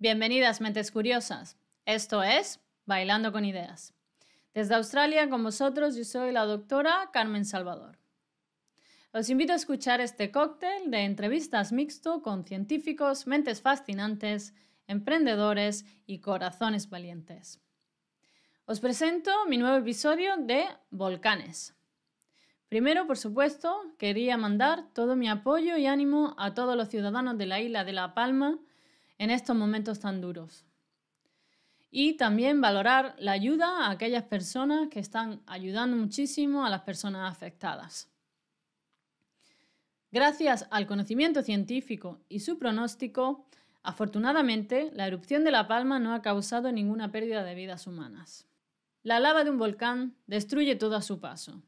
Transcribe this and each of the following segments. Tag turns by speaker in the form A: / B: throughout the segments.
A: Bienvenidas, mentes curiosas. Esto es Bailando con Ideas. Desde Australia con vosotros, yo soy la doctora Carmen Salvador. Os invito a escuchar este cóctel de entrevistas mixto con científicos, mentes fascinantes, emprendedores y corazones valientes. Os presento mi nuevo episodio de Volcanes. Primero, por supuesto, quería mandar todo mi apoyo y ánimo a todos los ciudadanos de la isla de La Palma, en estos momentos tan duros. Y también valorar la ayuda a aquellas personas que están ayudando muchísimo a las personas afectadas. Gracias al conocimiento científico y su pronóstico, afortunadamente la erupción de La Palma no ha causado ninguna pérdida de vidas humanas. La lava de un volcán destruye todo a su paso.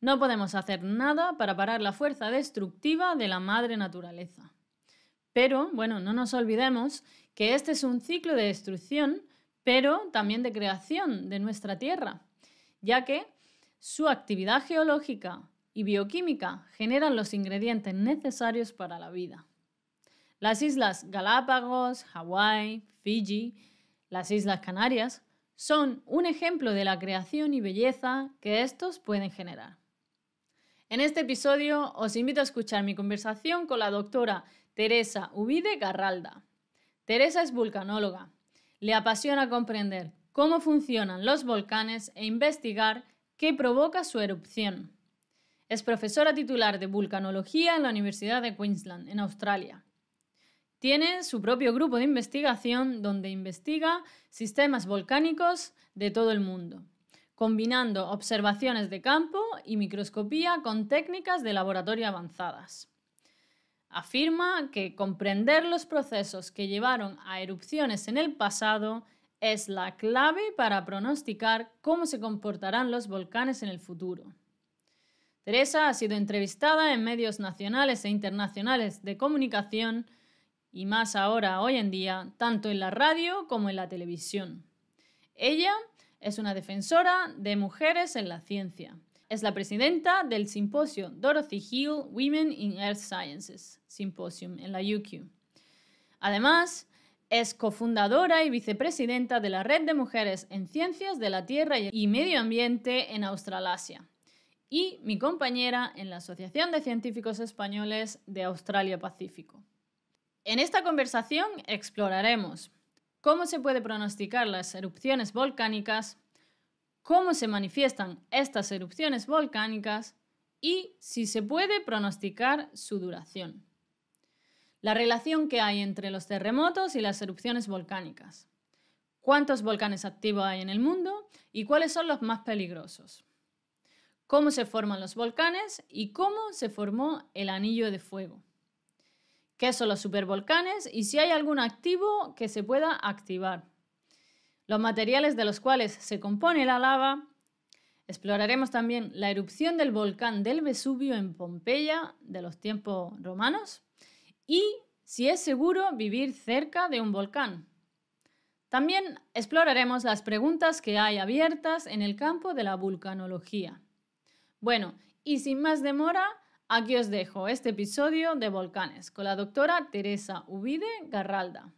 A: No podemos hacer nada para parar la fuerza destructiva de la madre naturaleza. Pero, bueno, no nos olvidemos que este es un ciclo de destrucción, pero también de creación de nuestra Tierra, ya que su actividad geológica y bioquímica generan los ingredientes necesarios para la vida. Las islas Galápagos, Hawái, Fiji, las Islas Canarias son un ejemplo de la creación y belleza que estos pueden generar. En este episodio os invito a escuchar mi conversación con la doctora Teresa Ubide Garralda. Teresa es vulcanóloga. Le apasiona comprender cómo funcionan los volcanes e investigar qué provoca su erupción. Es profesora titular de vulcanología en la Universidad de Queensland, en Australia. Tiene su propio grupo de investigación donde investiga sistemas volcánicos de todo el mundo combinando observaciones de campo y microscopía con técnicas de laboratorio avanzadas. Afirma que comprender los procesos que llevaron a erupciones en el pasado es la clave para pronosticar cómo se comportarán los volcanes en el futuro. Teresa ha sido entrevistada en medios nacionales e internacionales de comunicación y más ahora, hoy en día, tanto en la radio como en la televisión. Ella es una defensora de mujeres en la ciencia. Es la presidenta del simposio Dorothy Hill Women in Earth Sciences Symposium en la UQ. Además, es cofundadora y vicepresidenta de la Red de Mujeres en Ciencias de la Tierra y Medio Ambiente en Australasia y mi compañera en la Asociación de Científicos Españoles de Australia Pacífico. En esta conversación exploraremos cómo se puede pronosticar las erupciones volcánicas, cómo se manifiestan estas erupciones volcánicas y si se puede pronosticar su duración. La relación que hay entre los terremotos y las erupciones volcánicas. ¿Cuántos volcanes activos hay en el mundo y cuáles son los más peligrosos? ¿Cómo se forman los volcanes y cómo se formó el anillo de fuego? qué son los supervolcanes y si hay algún activo que se pueda activar. Los materiales de los cuales se compone la lava. Exploraremos también la erupción del volcán del Vesubio en Pompeya de los tiempos romanos y si es seguro vivir cerca de un volcán. También exploraremos las preguntas que hay abiertas en el campo de la vulcanología. Bueno, y sin más demora, Aquí os dejo este episodio de Volcanes con la doctora Teresa Ubide Garralda.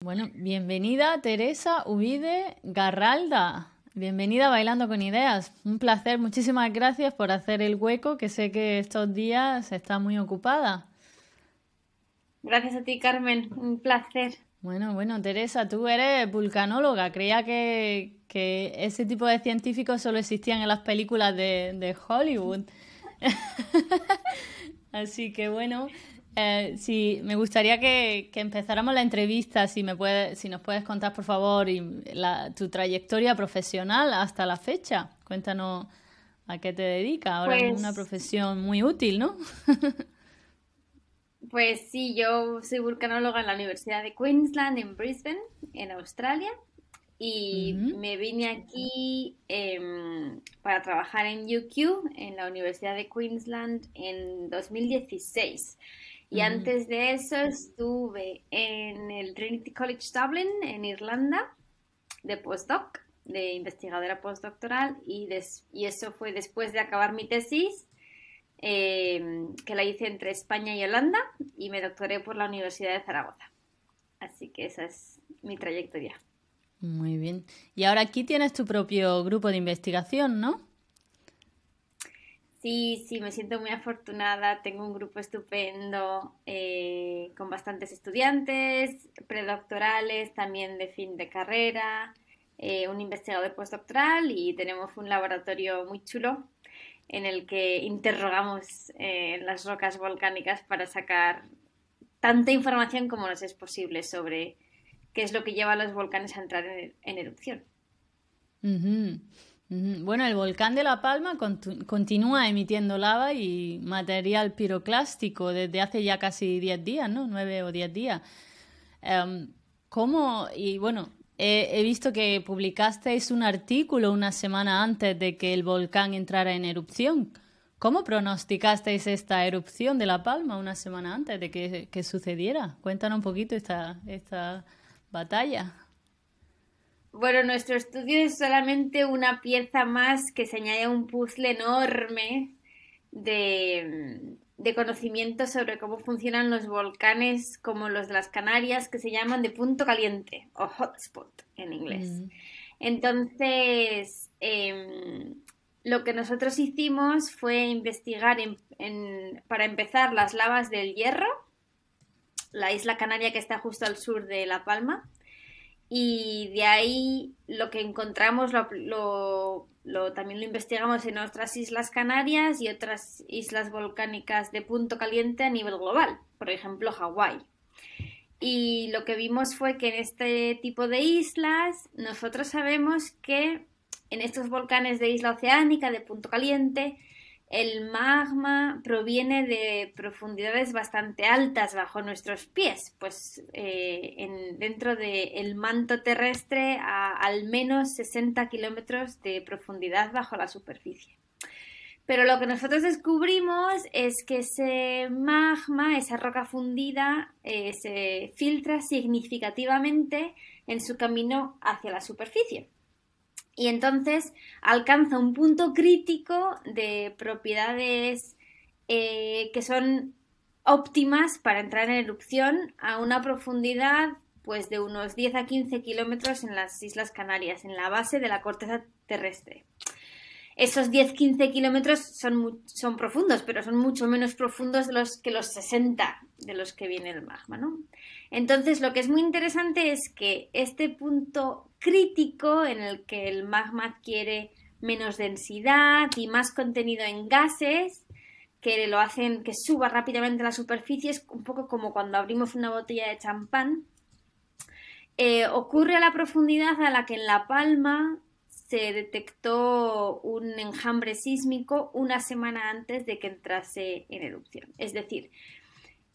A: Bueno, bienvenida Teresa Ubide Garralda. Bienvenida Bailando con Ideas. Un placer, muchísimas gracias por hacer el hueco, que sé que estos días está muy ocupada. Gracias a ti, Carmen. Un placer. Bueno, bueno, Teresa, tú eres vulcanóloga. Creía que, ese tipo de científicos solo existían en las películas de, de Hollywood. Así que bueno, eh, me gustaría que, que, empezáramos la entrevista, si, me puedes, si nos puedes contar, por favor, la, tu trayectoria profesional hasta la fecha. Cuéntanos a qué te dedicas. Ahora es pues una profesión muy útil, ¿no? Pues
B: sí, yo soy vulcanóloga en la Universidad de Queensland, en Brisbane, en Australia, y me vine aquí em, para trabajar en UQ, en la Universidad de Queensland, en 2016. Y antes de eso estuve en el Trinity College Dublin, en Irlanda, de postdoc, de investigadora postdoctoral, y eso fue después de acabar mi tesis Em, que la hice entre España y Holanda y me doctoré por la Universidad de Zaragoza. Así que esa es mi trayectoria.
A: Muy bien. Y ahora aquí tienes tu propio grupo de investigación, ¿no?
B: Sí, sí, me siento muy afortunada. Tengo un grupo estupendo eh, con bastantes estudiantes, predoctorales, también de fin de carrera, eh, un investigador postdoctoral y tenemos un laboratorio muy chulo en el que interrogamos eh, las rocas volcánicas para sacar tanta información como nos es posible sobre qué es lo que lleva a los volcanes a entrar en, erupción.
A: Bueno, el volcán de La Palma continúa emitiendo lava y material piroclástico desde hace ya casi 10 días, ¿no? 9 o diez días. Em, ¿Cómo? Y bueno, he visto que publicasteis un artículo una semana antes de que el volcán entrara en erupción. ¿Cómo pronosticasteis esta erupción de La Palma una semana antes de que, sucediera? Cuéntanos un poquito esta, esta batalla.
B: Bueno, nuestro estudio es solamente una pieza más que se añade a un puzzle enorme de, de conocimiento sobre cómo funcionan los volcanes como los de las Canarias, que se llaman de punto caliente o hotspot en inglés. Mm. Entonces, em, lo que nosotros hicimos fue investigar para empezar las lavas del hierro, la isla canaria que está justo al sur de La Palma, y de ahí lo que encontramos lo, también lo investigamos en otras islas canarias y otras islas volcánicas de punto caliente a nivel global, por ejemplo Hawái. Y lo que vimos fue que en este tipo de islas nosotros sabemos que en estos volcanes de isla oceánica de punto caliente el magma proviene de profundidades bastante altas bajo nuestros pies, pues eh, dentro del manto terrestre a al menos 60 kilómetros de profundidad bajo la superficie. Pero lo que nosotros descubrimos es que ese magma, esa roca fundida, eh, se filtra significativamente en su camino hacia la superficie y entonces alcanza un punto crítico de propiedades eh, que son óptimas para entrar en erupción a una profundidad pues de unos 10 a 15 kilómetros en las Islas Canarias, en la base de la corteza terrestre. Esos 10-15 kilómetros son, son profundos, pero son mucho menos profundos de los que los 60 de los que viene el magma, ¿no? Entonces, lo que es muy interesante es que este punto crítico en el que el magma adquiere menos densidad y más contenido en gases que lo hacen que suba rápidamente a la superficie, es un poco como cuando abrimos una botella de champán, eh, ocurre a la profundidad a la que en La Palma se detectó un enjambre sísmico una semana antes de que entrase en erupción. Es decir,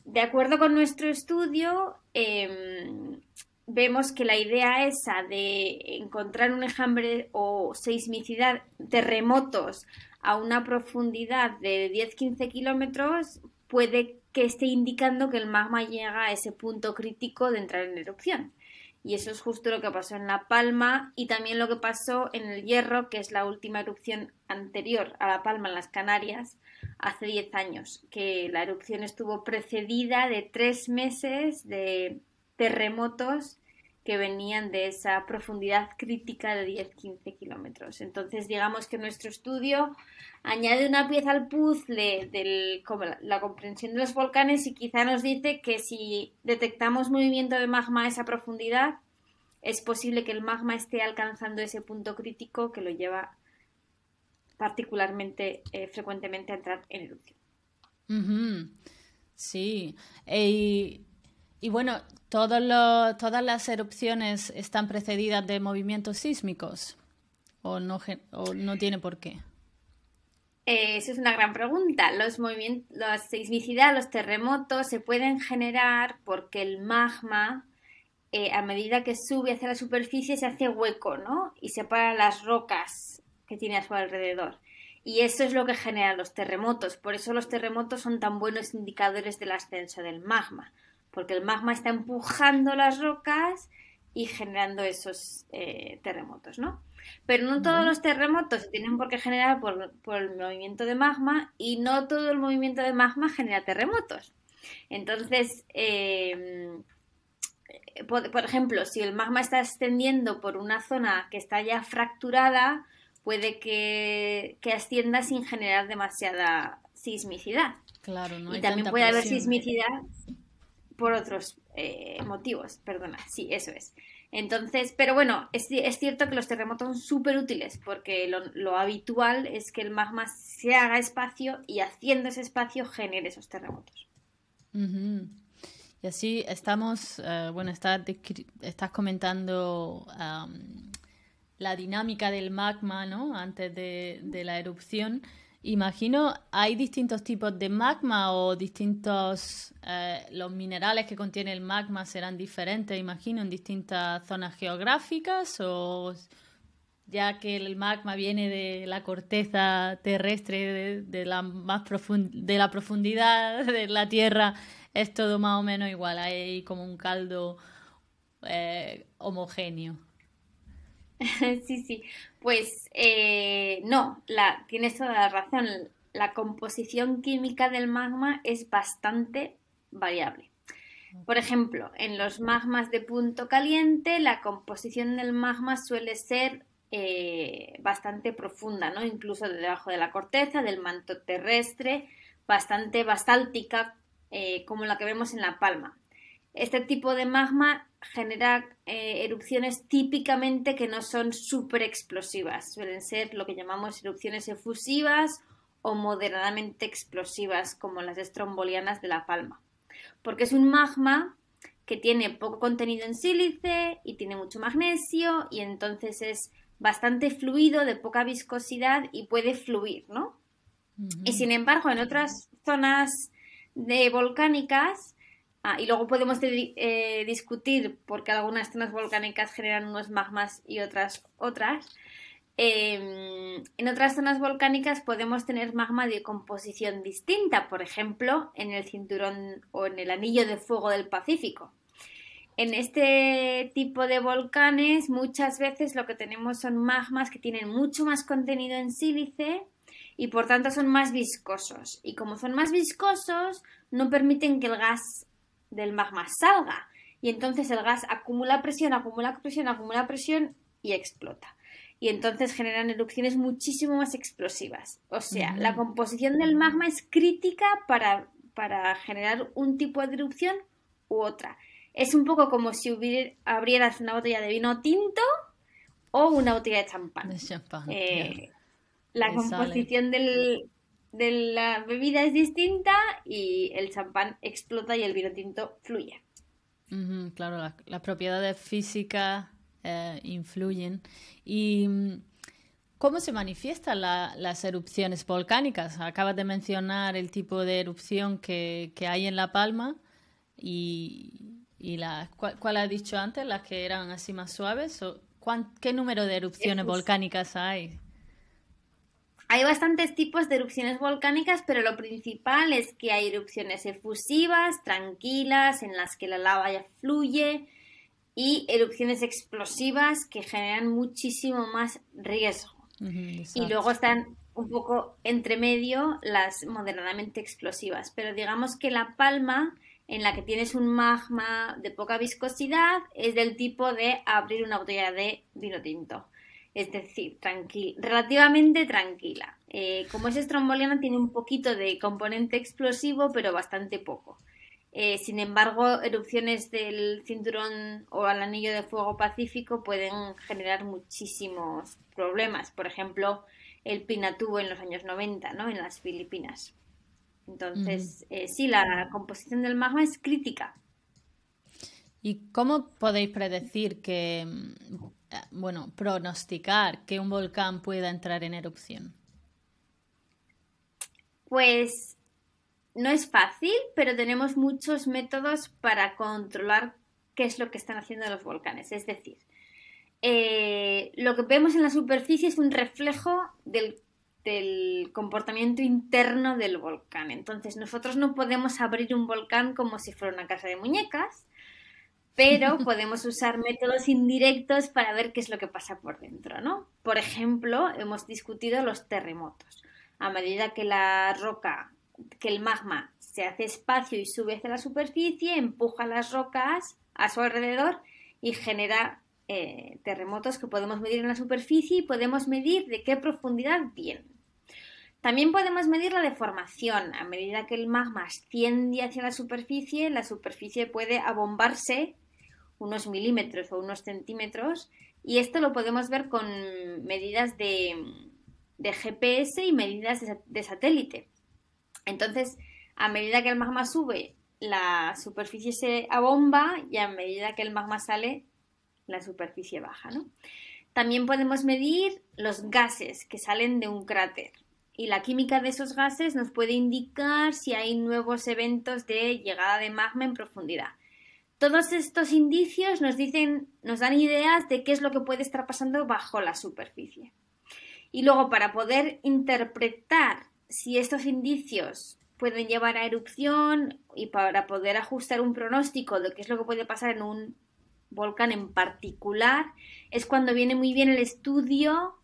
B: de acuerdo con nuestro estudio, em, vemos que la idea esa de encontrar un enjambre o seismicidad, terremotos a una profundidad de 10-15 kilómetros, puede que esté indicando que el magma llega a ese punto crítico de entrar en erupción. Y eso es justo lo que pasó en La Palma y también lo que pasó en el Hierro, que es la última erupción anterior a La Palma en las Canarias, hace 10 años, que la erupción estuvo precedida de tres meses de terremotos que venían de esa profundidad crítica de 10-15 kilómetros. Entonces, digamos que nuestro estudio añade una pieza al puzzle de la, la comprensión de los volcanes y quizá nos dice que si detectamos movimiento de magma a esa profundidad, es posible que el magma esté alcanzando ese punto crítico que lo lleva particularmente eh, frecuentemente entrar en
A: erupción. Sí. Y, bueno, todas las erupciones están precedidas de movimientos sísmicos o no, tiene por qué.
B: Eh, esa es una gran pregunta. Los movimientos, la sismicidad, los terremotos se pueden generar porque el magma, eh, a medida que sube hacia la superficie, se hace hueco, ¿no? Y separa las rocas que tiene a su alrededor. Y eso es lo que genera los terremotos. Por eso los terremotos son tan buenos indicadores del ascenso del magma, porque el magma está empujando las rocas y generando esos eh, terremotos, ¿no? Pero no todos los terremotos se tienen por qué generar por, el movimiento de magma y no todo el movimiento de magma genera terremotos. Entonces, em, eh, por, ejemplo, si el magma está extendiendo por una zona que está ya fracturada, puede que, ascienda sin generar demasiada sismicidad.
A: Claro, y también puede haber sismicidad
B: por otros eh, motivos, perdona, sí, eso es. Entonces, pero bueno, es, cierto que los terremotos son súper útiles porque lo, habitual es que el magma se haga espacio y haciendo ese espacio genere esos terremotos.
A: Y así estamos, eh, bueno, estás estás comentando la dinámica del magma, ¿no? Antes de, la erupción. Imagino, ¿hay distintos tipos de magma o distintos, eh, los minerales que contiene el magma serán diferentes, imagino, en distintas zonas geográficas o ya que el magma viene de la corteza terrestre, de, la, más de la profundidad de la Tierra, es todo más o menos igual, hay como un caldo eh, homogéneo. sí, sí. Pues eh, no, la, tienes toda la razón.
B: La composición química del magma es bastante variable. Por ejemplo, en los magmas de punto caliente, la composición del magma suele ser eh, bastante profunda, ¿no? Incluso debajo de la corteza, del manto terrestre, bastante basáltica, eh, como la que vemos en La Palma. Este tipo de magma genera eh, erupciones típicamente que no son súper explosivas. Suelen ser lo que llamamos erupciones efusivas o moderadamente explosivas, como las estrombolianas de La Palma. Porque es un magma que tiene poco contenido en sílice y tiene mucho magnesio y entonces es bastante fluido, de poca viscosidad y puede fluir, ¿no? Y sin embargo, en otras zonas de volcánicas Ah, y luego podemos eh, discutir porque algunas zonas volcánicas generan unos magmas y otras otras. Em, en otras zonas volcánicas podemos tener magma de composición distinta, por ejemplo, en el cinturón o en el anillo de fuego del Pacífico. En este tipo de volcanes muchas veces lo que tenemos son magmas que tienen mucho más contenido en sílice y por tanto son más viscosos. Y como son más viscosos, no permiten que el gas del magma salga. Y entonces el gas acumula presión, acumula presión, acumula presión y explota. Y entonces generan erupciones muchísimo más explosivas. O sea, la composición del magma es crítica para, para generar un tipo de erupción u otra. Es un poco como si hubiera, abrieras una botella de vino tinto o una botella de champán. Eh, la composición del, de la bebida es distinta y el champán explota y el vino tinto
A: fluye. claro, las propiedades físicas eh, influyen. ¿Y mm, cómo se manifiestan las erupciones volcánicas? Acabas de mencionar el tipo de erupción que, que hay en La Palma y, y la, ¿cuál, ¿cuál, has dicho antes? Las que eran así más suaves. ¿O ¿Qué número de erupciones volcánicas hay?
B: Hay bastantes tipos de erupciones volcánicas, pero lo principal es que hay erupciones efusivas, tranquilas, en las que la lava ya fluye, y erupciones explosivas que generan muchísimo más riesgo.
A: y
B: luego están un poco entre medio las moderadamente explosivas. Pero digamos que la palma en la que tienes un magma de poca viscosidad es del tipo de abrir una botella de vino tinto es decir, relativamente tranquila. Eh, como es estromboliana, tiene un poquito de componente explosivo, pero bastante poco. Eh, sin embargo, erupciones del cinturón o al anillo de fuego pacífico pueden generar muchísimos problemas. Por ejemplo, el Pinatubo en los años 90, ¿no? En las Filipinas. Entonces, eh, sí, la composición del magma es crítica.
A: ¿Y cómo podéis predecir que eh, bueno, pronosticar que un volcán pueda entrar en erupción? Pues no es fácil, pero tenemos muchos métodos
B: para controlar qué es lo que están haciendo los volcanes. Es decir, eh, lo que vemos en la superficie es un reflejo del comportamiento interno del volcán. Entonces, nosotros no podemos abrir un volcán como si fuera una casa de muñecas, pero podemos usar métodos indirectos para ver qué es lo que pasa por dentro, ¿no? Por ejemplo, hemos discutido los terremotos. A medida que la roca, que el magma se hace espacio y sube hacia la superficie, empuja las rocas a su alrededor y genera eh, terremotos que podemos medir en la superficie y podemos medir de qué profundidad vienen. También podemos medir la deformación. A medida que el magma asciende hacia la superficie, la superficie puede abombarse unos milímetros o unos centímetros. Y esto lo podemos ver con medidas de, GPS y medidas de, satélite. Entonces, a medida que el magma sube, la superficie se abomba y a medida que el magma sale, la superficie baja. También podemos medir los gases que salen de un cráter y la química de esos gases nos puede indicar si hay nuevos eventos de llegada de magma en profundidad. Todos estos indicios nos dicen, nos dan ideas de qué es lo que puede estar pasando bajo la superficie. Y luego, para poder interpretar si estos indicios pueden llevar a erupción y para poder ajustar un pronóstico de qué es lo que puede pasar en un volcán en particular, es cuando viene muy bien el estudio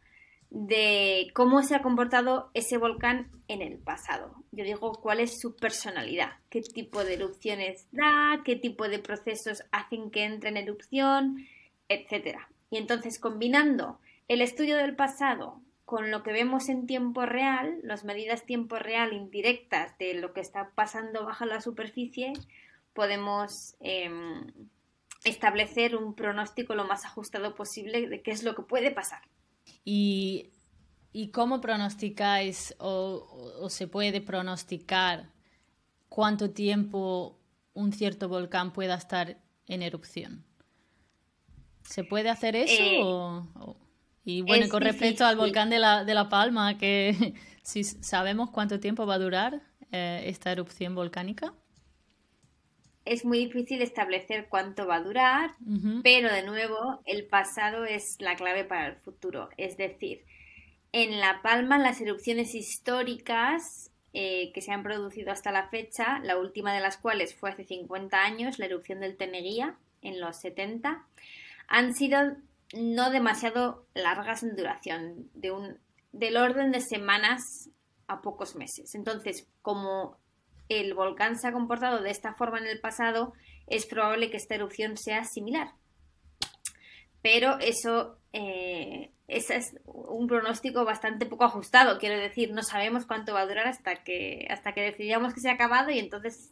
B: de cómo se ha comportado ese volcán en el pasado. Yo digo, cuál es su personalidad, qué tipo de erupciones da, qué tipo de procesos hacen que entre en erupción, etc. Y entonces, combinando el estudio del pasado con lo que vemos en tiempo real, las medidas tiempo real indirectas de lo que está pasando bajo la superficie, podemos em, establecer un pronóstico lo más ajustado posible de qué es lo
A: que puede pasar ¿Y, cómo pronosticáis o, se puede pronosticar cuánto tiempo un cierto volcán pueda estar en erupción? ¿Se puede hacer eso? Eh, y bueno, con respecto al volcán de la, Palma, que si sabemos cuánto tiempo va a durar eh, esta erupción volcánica
B: es muy difícil establecer cuánto va a durar, pero de nuevo el pasado es la clave para el futuro. Es decir, en La Palma las erupciones históricas eh, que se han producido hasta la fecha, la última de las cuales fue hace 50 años, la erupción del Teneguía, en los 70, han sido no demasiado largas en duración, de un, del orden de semanas a pocos meses. Entonces, como el volcán se ha comportado de esta forma en el pasado, es probable que esta erupción sea similar. Pero eso eh, es un pronóstico bastante poco ajustado. Quiero decir, no sabemos cuánto va a durar hasta que, hasta que decidamos que se ha acabado y entonces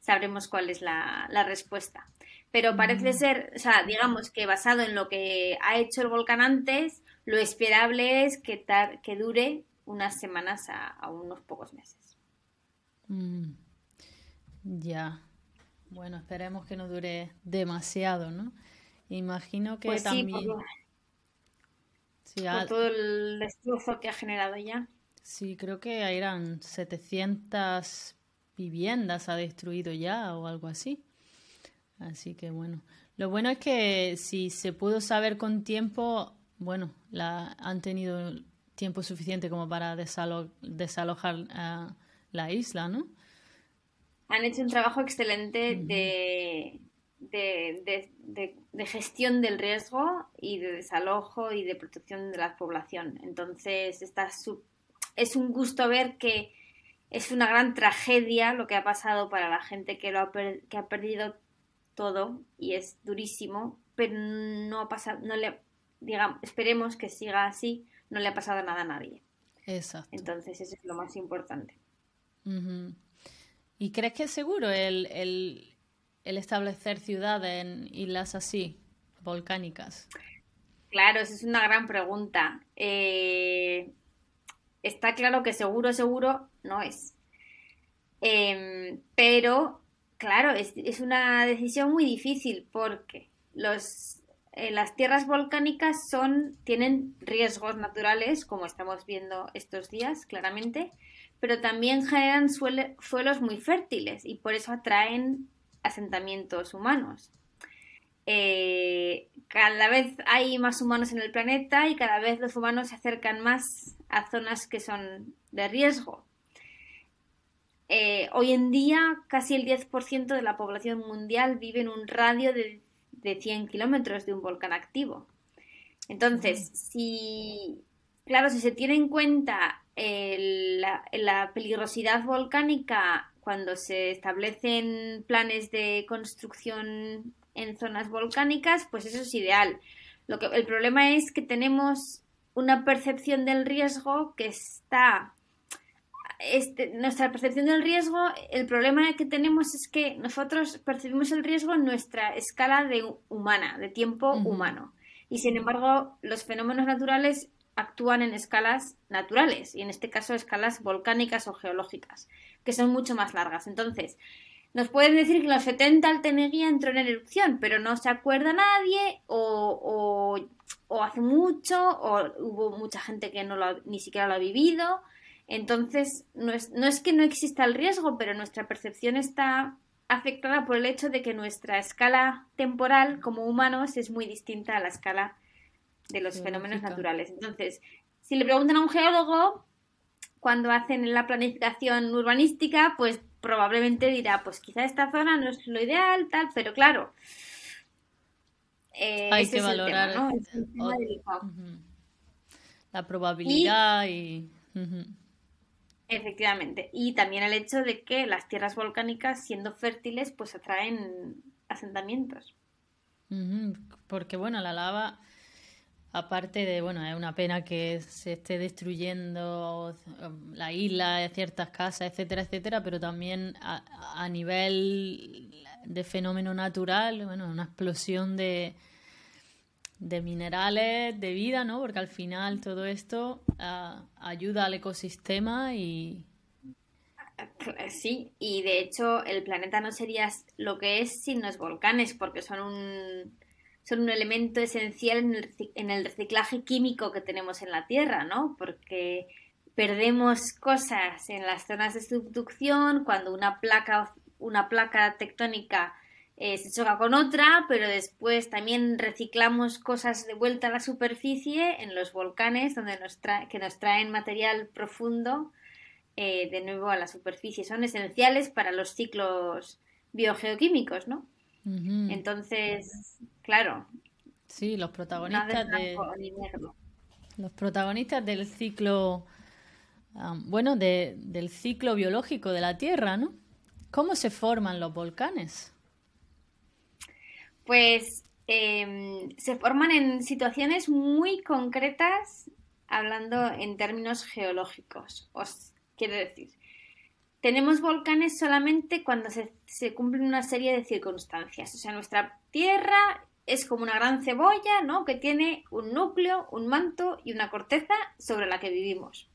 B: sabremos cuál es la, respuesta. Pero parece mm. ser, o sea, digamos que basado en lo que ha hecho el volcán antes, lo esperable es que, que dure unas semanas a
A: unos pocos meses. Mm, ya. Bueno, esperemos que no dure demasiado, ¿no? Imagino que pues también. Sí, todo el destrozo que ha generado ya. Sí, creo que eran 700 viviendas ha destruido ya o algo así. Así que bueno, lo bueno es que si se pudo saber con tiempo, bueno, la, han tenido tiempo suficiente como para desalojar la isla, ¿no? Han hecho un trabajo excelente
B: de, gestión del riesgo y de desalojo y de protección de la población. Entonces, es un gusto ver que es una gran tragedia lo que ha pasado para la gente que, ha, que ha perdido todo y es durísimo, pero no ha pasado, no le, digamos, esperemos que siga así, no le ha pasado nada a nadie. Exacto. Entonces, eso es lo más importante.
A: ¿Y crees que es seguro el, el, establecer ciudades en islas así, volcánicas?
B: Claro, esa es una gran pregunta. Eh, está claro que seguro, seguro no es. Em, pero, claro, es, una decisión muy difícil porque los, eh, las tierras volcánicas son, tienen riesgos naturales, como estamos viendo estos días, claramente, pero también generan suelos muy fértiles y por eso atraen asentamientos humanos. Eh, cada vez hay más humanos en el planeta y cada vez los humanos se acercan más a zonas que son de riesgo. Eh, hoy en día casi el 10% de la población mundial vive en un radio de, de 100 kilómetros de un volcán activo. Entonces, si, claro, si se tiene en cuenta la, peligrosidad volcánica cuando se establecen planes de construcción en zonas volcánicas, pues eso es ideal. Lo que, el problema es que tenemos una percepción del riesgo que está este, nuestra percepción del riesgo, el problema que tenemos es que nosotros percibimos el riesgo en nuestra escala de humana, de tiempo humano. Y sin embargo, los fenómenos naturales actúan en escalas naturales y en este caso escalas volcánicas o geológicas, que son mucho más largas. Entonces, nos pueden decir que en los 70 Alteneguía entró en erupción, pero no se acuerda nadie o, hace mucho o hubo mucha gente que no ni siquiera lo ha vivido. Entonces, no es, no es que no exista el riesgo, pero nuestra percepción está afectada por el hecho de que nuestra escala temporal como humanos es muy distinta a la escala de los fenómenos naturales. Entonces, si le preguntan a un geólogo, cuando hacen la planificación urbanística, pues probablemente dirá, pues quizá esta zona no es lo ideal,
A: tal, pero claro. Eh, Hay que valorar ¿no? la probabilidad y...
B: Efectivamente. Y también el hecho de que las tierras volcánicas, siendo fértiles, pues atraen
A: asentamientos. Porque bueno, la lava Aparte de, bueno, es una pena que se esté destruyendo um, la isla, ciertas casas, etcétera, etcétera, pero también a, nivel de fenómeno natural, bueno, una explosión de, de minerales, de vida, ¿no? Porque al final todo esto ah, ayuda al ecosistema y... Sí, y de hecho el planeta no sería lo que
B: es sin los volcanes, porque son un, son un elemento esencial en el, reciclaje químico que tenemos en la Tierra, ¿no? Porque perdemos cosas en las zonas de subducción cuando una placa, una placa tectónica eh, se choca con otra, pero después también reciclamos cosas de vuelta a la superficie en los volcanes donde que nos traen material profundo eh, de nuevo a la superficie. Son esenciales para los ciclos biogeoquímicos, ¿no? Entonces, claro.
A: Sí, los protagonistas los protagonistas del ciclo bueno, del ciclo biológico de la Tierra, ¿no? ¿Cómo se forman los volcanes?
B: Pues em, se forman en situaciones muy concretas, hablando en términos geológicos. Os quiero decir, tenemos volcanes solamente cuando se, se, cumplen una serie de circunstancias. O sea, nuestra Tierra es como una gran cebolla, ¿no? Que tiene un núcleo, un manto y una corteza sobre la que vivimos.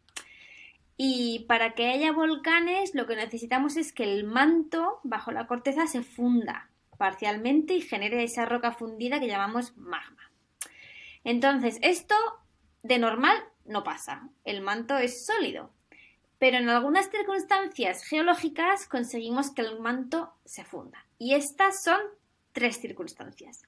B: Y para que haya volcanes, lo que necesitamos es que el manto bajo la corteza se funda parcialmente y genere esa roca fundida que llamamos magma. Entonces, esto de normal no pasa. El manto es sólido. Pero en algunas circunstancias geológicas conseguimos que el manto se funda. Y estas son tres circunstancias.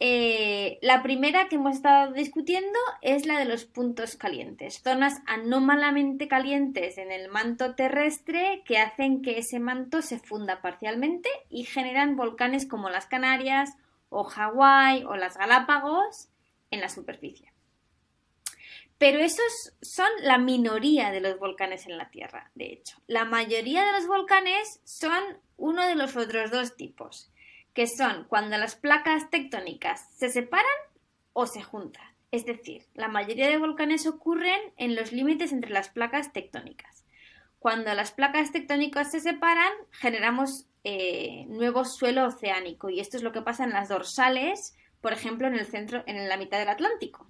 B: Eh, la primera que hemos estado discutiendo es la de los puntos calientes, zonas anómalamente calientes en el manto terrestre que hacen que ese manto se funda parcialmente y generan volcanes como las Canarias o Hawái o las Galápagos en la superficie. Pero esos son la minoría de los volcanes en la Tierra, de hecho. La mayoría de los volcanes son uno de los otros dos tipos, que son cuando las placas tectónicas se separan o se juntan. Es decir, la mayoría de volcanes ocurren en los límites entre las placas tectónicas. Cuando las placas tectónicas se separan, generamos eh, nuevo suelo oceánico y esto es lo que pasa en las dorsales, por ejemplo, en el centro, en la mitad del Atlántico.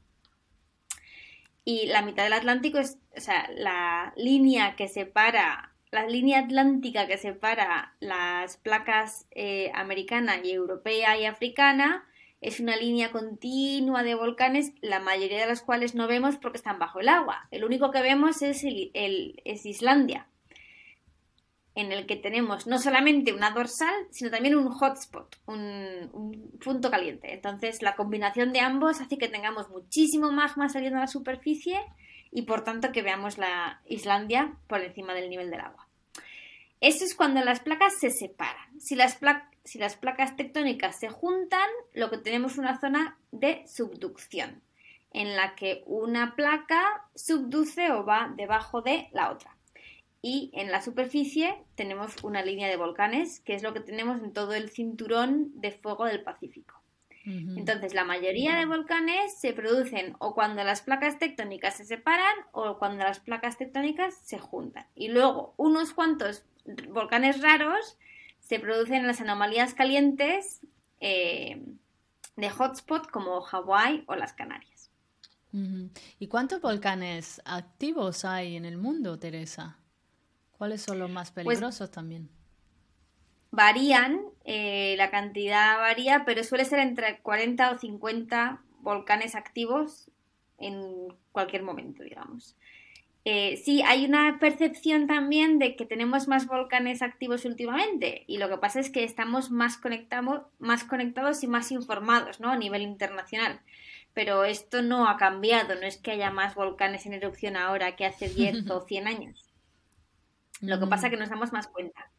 B: Y la mitad del Atlántico es, o sea, la línea que separa la línea atlántica que separa las placas eh, americana y europea y africana es una línea continua de volcanes, la mayoría de las cuales no vemos porque están bajo el agua. El único que vemos es, Islandia, en el que tenemos no solamente una dorsal, sino también un hotspot, un punto caliente. Entonces, la combinación de ambos hace que tengamos muchísimo magma saliendo a la superficie y por tanto que veamos la Islandia por encima del nivel del agua. Eso es cuando las placas se separan. Si las, si las placas tectónicas se juntan, lo que tenemos es una zona de subducción, en la que una placa subduce o va debajo de la otra. Y en la superficie tenemos una línea de volcanes, que es lo que tenemos en todo el cinturón de fuego del Pacífico. Entonces, la mayoría de volcanes se producen o cuando las placas tectónicas se separan o cuando las placas tectónicas se juntan. Y luego, unos cuantos volcanes raros se producen en las anomalías calientes eh, de hotspot como Hawái o las Canarias.
A: ¿Y cuántos volcanes activos hay en el mundo, Teresa? ¿Cuáles son los más pues peligrosos también? Varían,
B: eh, la cantidad varía, pero suele ser entre 40 o 50 volcanes activos en cualquier momento, digamos. Eh, sí, hay una percepción también de que tenemos más volcanes activos últimamente y lo que pasa es que estamos más, conectados y más informados ¿no? a nivel internacional. Pero esto no ha cambiado, no es que haya más volcanes en erupción ahora que hace 10 o 100 años. Lo que pasa mm. es que nos damos más cuenta.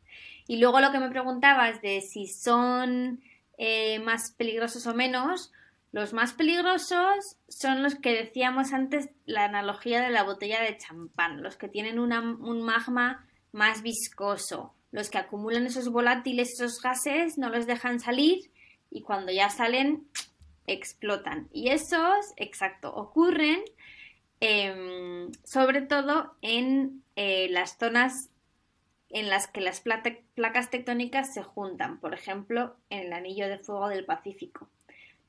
B: Y luego lo que me preguntabas de si son eh, más peligrosos o menos, los más peligrosos son los que decíamos antes, la analogía de la botella de champán, los que tienen un magma más viscoso, los que acumulan esos volátiles, esos gases, no los dejan salir y cuando ya salen explotan. Y esos, exacto, ocurren em, sobre todo en eh, las zonas en las que las placas tectónicas se juntan, por ejemplo, en el anillo de fuego del Pacífico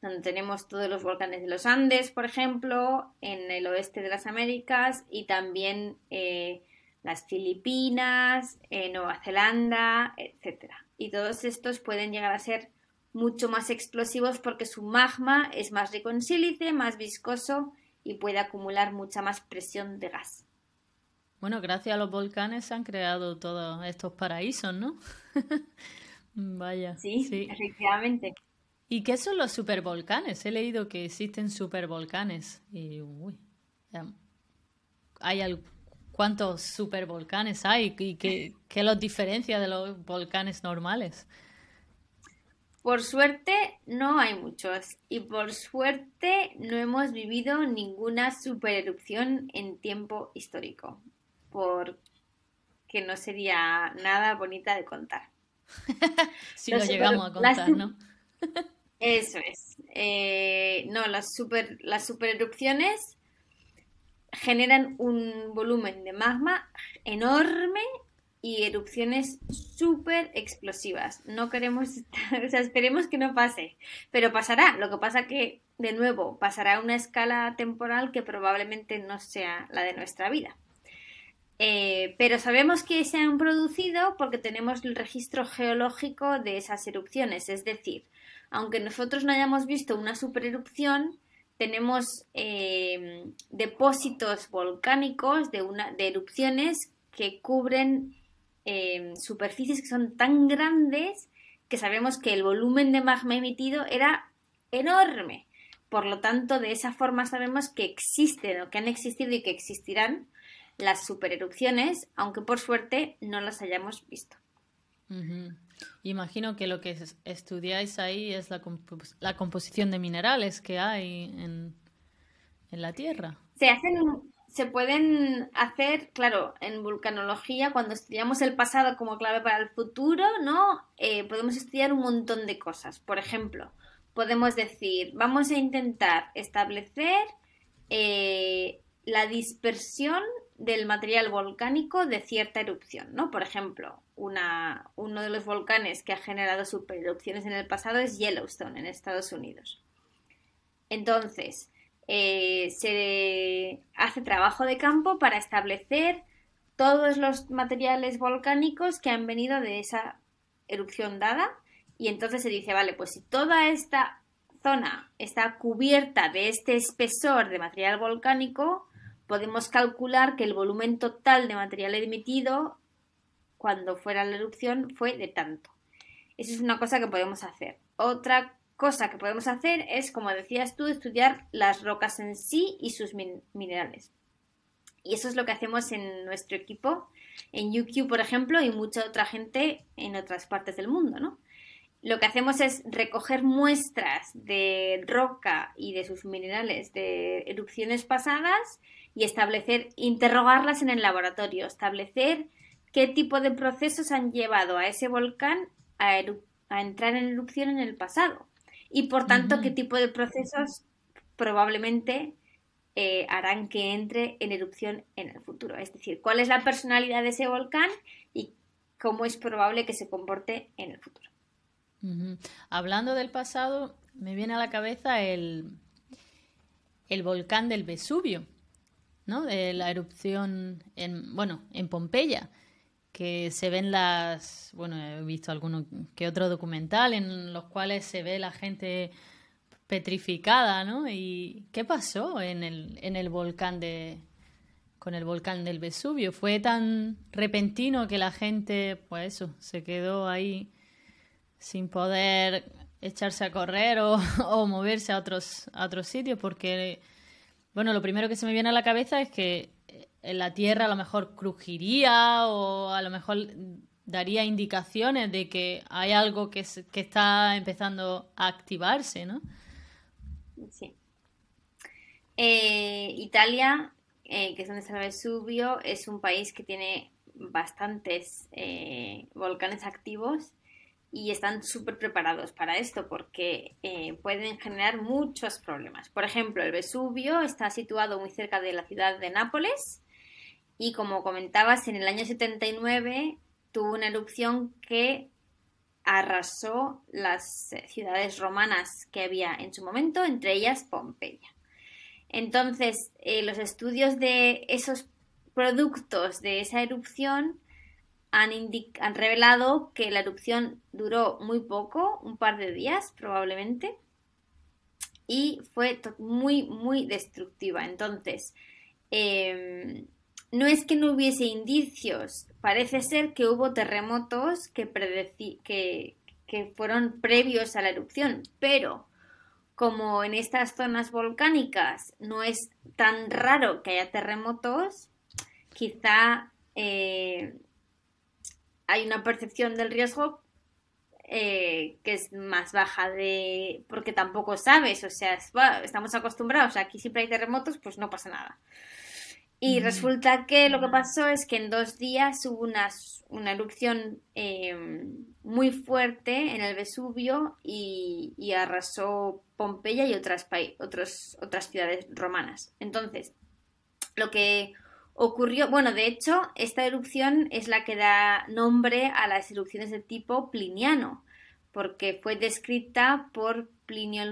B: donde tenemos todos los volcanes de los Andes, por ejemplo, en el oeste de las Américas y también eh, las Filipinas, eh, Nueva Zelanda, etc. Y todos estos pueden llegar a ser mucho más explosivos porque su magma es más rico en sílice, más viscoso y puede acumular mucha más presión de gas.
A: Bueno, gracias a los volcanes se han creado todos estos paraísos, ¿no? Vaya. Sí, sí, efectivamente. ¿Y qué son los supervolcanes? He leído que existen supervolcanes. Y, ¿hay ¿Cuántos supervolcanes hay? ¿Y qué, los diferencia de los volcanes normales?
B: Por suerte
A: no hay muchos y por suerte no hemos
B: vivido ninguna supererupción en tiempo histórico, porque no sería nada bonita de contar. si lo llegamos a contar, ¿no? Eso es. Eh, no, las super, las supererupciones generan un volumen de magma enorme y erupciones súper explosivas. No queremos, o sea, esperemos que no pase, pero pasará. Lo que pasa que, de nuevo, pasará a una escala temporal que probablemente no sea la de nuestra vida. Eh, pero sabemos que se han producido porque tenemos el registro geológico de esas erupciones, es decir, aunque nosotros no hayamos visto una supererupción, tenemos eh, depósitos volcánicos de, una, de erupciones que cubren eh, superficies que son tan grandes que sabemos que el volumen de magma emitido era enorme. Por lo tanto, de esa forma sabemos que existen o que han existido y que existirán las supererupciones,
A: aunque por suerte no las hayamos visto. Imagino que lo que estudiáis ahí es pues, la, composición de minerales que hay en, la Tierra.
B: Se hacen, se pueden hacer, claro, en vulcanología, cuando estudiamos el pasado como clave para el futuro, ¿no? Eh, podemos estudiar un montón de cosas. Por ejemplo, podemos decir, vamos a intentar establecer eh, la dispersión del material volcánico de cierta erupción, ¿no? Por ejemplo, uno de los volcanes que ha generado supererupciones en el pasado es Yellowstone, en Estados Unidos. Entonces, eh, se hace trabajo de campo para establecer todos los materiales volcánicos que han venido de esa erupción dada y entonces se dice, vale, pues si toda esta zona está cubierta de este espesor de material volcánico, podemos calcular que el volumen total de material emitido cuando fuera la erupción fue de tanto. eso es una cosa que podemos hacer. Otra cosa que podemos hacer es, como decías tú, estudiar las rocas en sí y sus minerales. Y eso es lo que hacemos en nuestro equipo, en UQ, por ejemplo, y mucha otra gente en otras partes del mundo, ¿no? Lo que hacemos es recoger muestras de roca y de sus minerales de erupciones pasadas y establecer, interrogarlas en el laboratorio, establecer qué tipo de procesos han llevado a ese volcán a, entrar en erupción en el pasado y por tanto qué tipo de procesos probablemente eh, harán que entre en erupción en el futuro. Es decir, cuál es la personalidad de ese volcán y cómo es probable que se comporte en el futuro.
A: Hablando del pasado, me viene a la cabeza el, el volcán del Vesubio, ¿no? De la erupción en, bueno, en Pompeya, que se ven las, bueno, he visto alguno que otro documental en los cuales se ve la gente petrificada, ¿no? ¿Y qué pasó en el, en el volcán de, con el volcán del Vesubio? Fue tan repentino que la gente, pues eso, se quedó ahí sin poder echarse a correr o, o moverse a otros, a otros sitios porque, bueno, lo primero que se me viene a la cabeza es que en la tierra a lo mejor crujiría o a lo mejor daría indicaciones de que hay algo que, está empezando a activarse, ¿no? Sí.
B: Eh, Italia, eh, que es donde está el Vesubio, es un país que tiene bastantes eh, volcanes activos y están súper preparados para esto porque pueden generar muchos problemas. Por ejemplo, el Vesubio está situado muy cerca de la ciudad de Nápoles y como comentabas, en el año 79 tuvo una erupción que arrasó las eh, ciudades romanas que había en su momento, entre ellas Pompeya. Entonces, eh, los estudios de esos productos de esa erupción han, han revelado que la erupción duró muy poco, un par de días probablemente, y fue muy, muy destructiva. Entonces, em, no es que no hubiese indicios, parece ser que hubo terremotos que, fueron previos a la erupción, pero como en estas zonas volcánicas no es tan raro que haya terremotos, quizá eh, hay una percepción del riesgo eh, que es más baja de porque tampoco sabes, o sea, estamos acostumbrados, aquí siempre hay terremotos, pues no pasa nada. Y resulta que lo que pasó es que en dos días hubo una, una erupción em, muy fuerte en el Vesubio y, arrasó Pompeya y otras, otras ciudades romanas. Entonces, lo que ocurrió, bueno, de hecho, esta erupción es la que da nombre a las erupciones de tipo pliniano, porque fue descrita por Plinio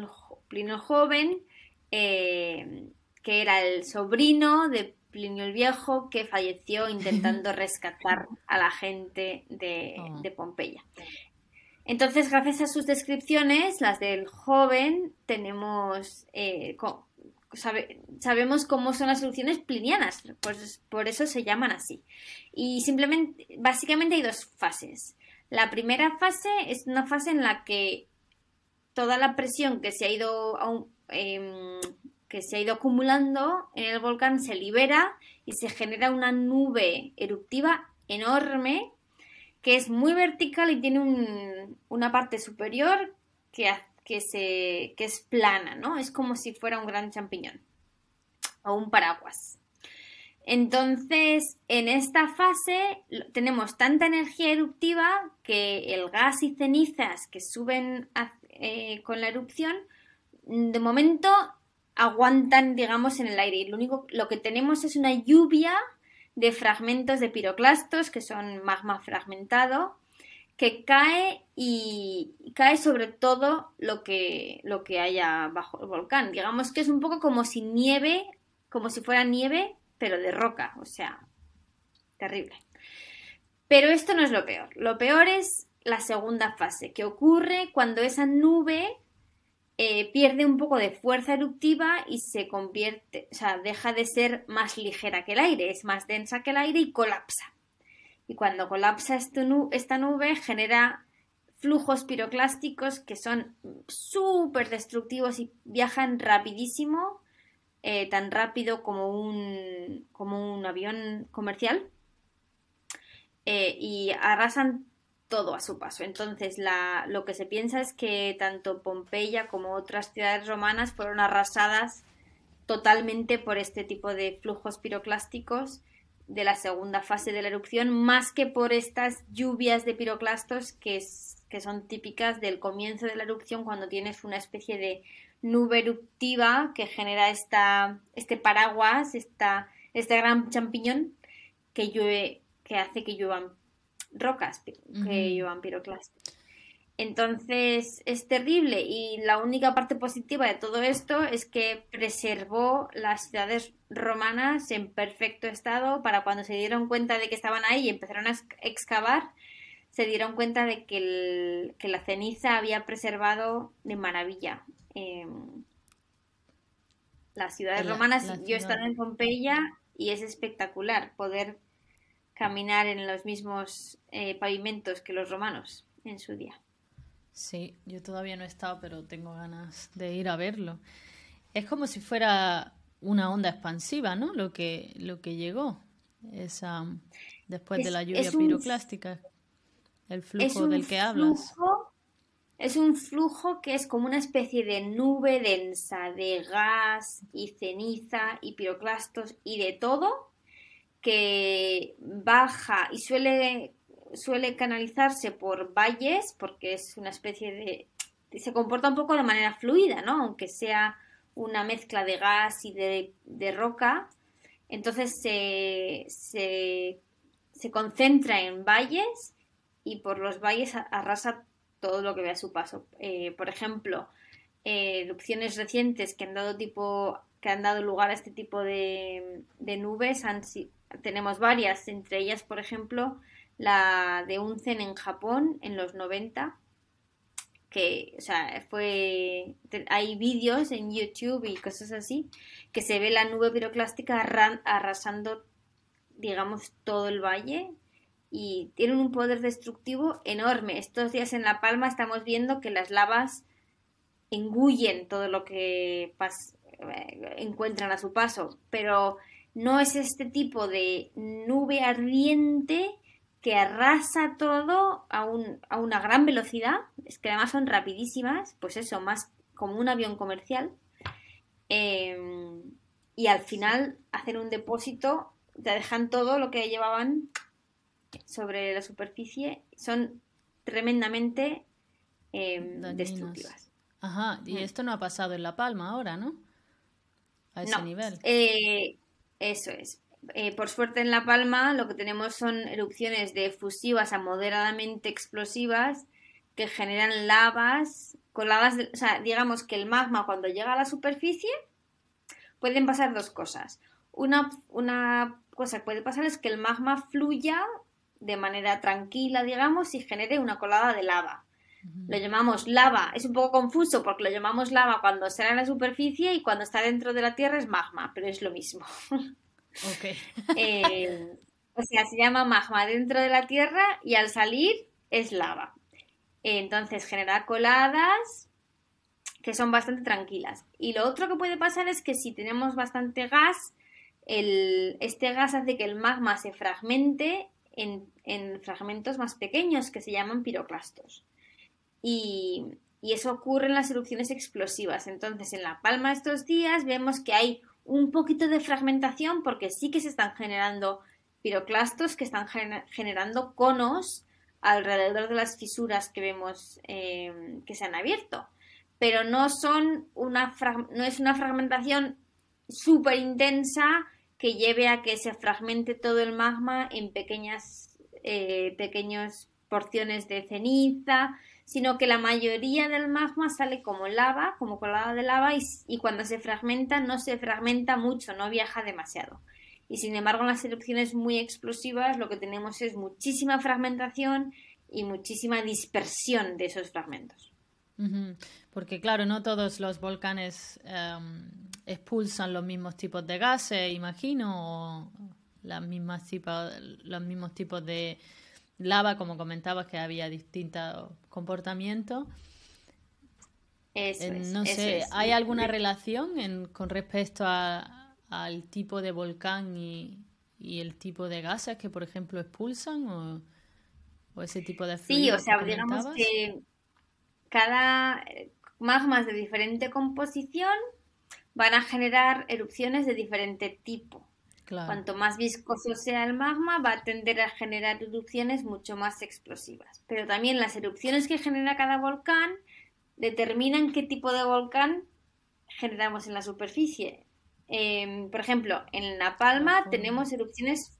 B: el, Joven, eh, que era el sobrino de Plinio el Viejo, que falleció intentando rescatar a la gente ah. de, Pompeya. Entonces, gracias a sus descripciones, las del joven, tenemos eh, sabemos cómo son las soluciones plinianas, por, por, eso se llaman así. Y simplemente, básicamente hay dos fases. La primera fase es una fase en la que toda la presión que se ha ido a un, em, que se ha ido acumulando en el volcán se libera y se genera una nube eruptiva enorme que es muy vertical y tiene una parte superior que, que, se, es plana, ¿no? Es como si fuera un gran champiñón o un paraguas. Entonces, en esta fase tenemos tanta energía eruptiva que el gas y cenizas que suben eh, con la erupción, de momento aguantan, digamos, en el aire. Y lo único lo que tenemos es una lluvia de fragmentos de piroclastos, que son magma fragmentado, que cae y cae sobre todo lo que, lo que haya bajo el volcán. Digamos que es un poco como si nieve, como si fuera nieve, pero de roca, o sea, terrible. Pero esto no es lo peor. Lo peor es la segunda fase, que ocurre cuando esa nube eh, pierde un poco de fuerza eruptiva y se convierte, o sea, deja de ser más ligera que el aire, es más densa que el aire y colapsa. Y cuando colapsa esta nube genera flujos piroclásticos que son súper destructivos y viajan rapidísimo, eh, tan rápido como un, como un avión comercial, eh, y arrasan todo a su paso. Entonces, lo que se piensa es que tanto Pompeya como otras ciudades romanas fueron arrasadas totalmente por este tipo de flujos piroclásticos de la segunda fase de la erupción, más que por estas lluvias de piroclastos que, son típicas del comienzo de la erupción cuando tienes una especie de nube eruptiva que genera esta, este paraguas, este gran champiñón que llueve, que hace que lluevan rocas que yo -huh. Entonces es terrible y la única parte positiva de todo esto es que preservó las ciudades romanas en perfecto estado para cuando se dieron cuenta de que estaban ahí y empezaron a excavar, se dieron cuenta de que, la ceniza había preservado de maravilla. Em, las ciudades romanas, yo he estado en Pompeya y es espectacular poder caminar en los mismos eh, pavimentos que los romanos
A: en su día. Sí, yo todavía no he estado, pero tengo ganas de ir a verlo. Es como si fuera una onda expansiva, ¿no? Lo que, lo que llegó esa, mm, después de la lluvia piroclástica, el flujo del que hablas. es
B: un flujo que es como una especie de nube densa de gas y ceniza y piroclastos y de todo que baja y suele, suele canalizarse por valles, porque es una especie de... se comporta un poco de manera fluida, ¿no? Aunque sea una mezcla de gas y de, roca, entonces se, concentra en valles y por los valles arrasa todo lo que ve a su paso. Eh, por ejemplo, eh, erupciones recientes que han dado tipo que han dado lugar a este tipo de, nubes han, tenemos varias, entre ellas, por ejemplo, la de un zen en Japón en los 90, que, o sea, fue, hay vídeos en YouTube y cosas así, que se ve la nube piroclástica arrasando, digamos, todo el valle y tienen un poder destructivo enorme. Estos días en La Palma estamos viendo que las lavas engullen todo lo que eh, encuentran a su paso, pero no es este tipo de nube ardiente que arrasa todo a, una gran velocidad, es que además son rapidísimas, pues eso, más como un avión comercial. Em, y al final hacen un depósito, te dejan todo lo que llevaban
A: sobre la superficie, son tremendamente em, destructivas. Ajá, y mm. esto no ha pasado en La Palma ahora, ¿no? A ese nivel.
B: Eh, eso es. Eh, por suerte en La Palma lo que tenemos son erupciones de fusivas a moderadamente explosivas que generan lavas, coladas, o sea, digamos que el magma cuando llega a la superficie pueden pasar dos cosas. Una, una cosa que puede pasar es que el magma fluya de manera tranquila, digamos, y genere una colada de lava. Lo llamamos lava. Es un poco confuso porque lo llamamos lava cuando está en la superficie y cuando está dentro de la Tierra es magma, pero es lo mismo. Eh, o sea, se llama magma dentro de la Tierra y al salir es lava. Entonces genera coladas que son bastante tranquilas. Y lo otro que puede pasar es que si tenemos bastante gas, este gas hace que el magma se fragmente en fragmentos más pequeños que se llaman piroclastos y, eso ocurre en las erupciones explosivas. Entonces, en La Palma estos días vemos que hay un poquito de fragmentación porque sí que se están generando piroclastos que están generando conos alrededor de las fisuras que vemos em, que se han abierto. Pero no, son una no es una fragmentación súper intensa que lleve a que se fragmente todo el magma en pequeñas eh, pequeñas porciones de ceniza, sino que la mayoría del magma sale como lava, como colada de lava, y, cuando se fragmenta no se fragmenta mucho, no viaja demasiado. Y sin embargo, en las erupciones muy explosivas lo que tenemos es muchísima fragmentación y muchísima dispersión de esos fragmentos.
A: Porque claro, no todos los volcanes em, expulsan los mismos tipos de gases, imagino, o las mismas los mismos tipos de, lava, como comentabas, que había distintos comportamientos.
B: Eh, no sé, ¿hay alguna
A: relación con respecto al tipo de volcán y, el tipo de gases que, por ejemplo, expulsan o, ese tipo de Sí, o sea, digamos que
B: cada magmas de diferente composición van a generar erupciones de diferente tipo. Cuanto más viscoso sea el magma, va a tender a generar erupciones mucho más explosivas. Pero también las erupciones que genera cada volcán determinan qué tipo de volcán generamos en la superficie. Em, por ejemplo, en La Palma tenemos erupciones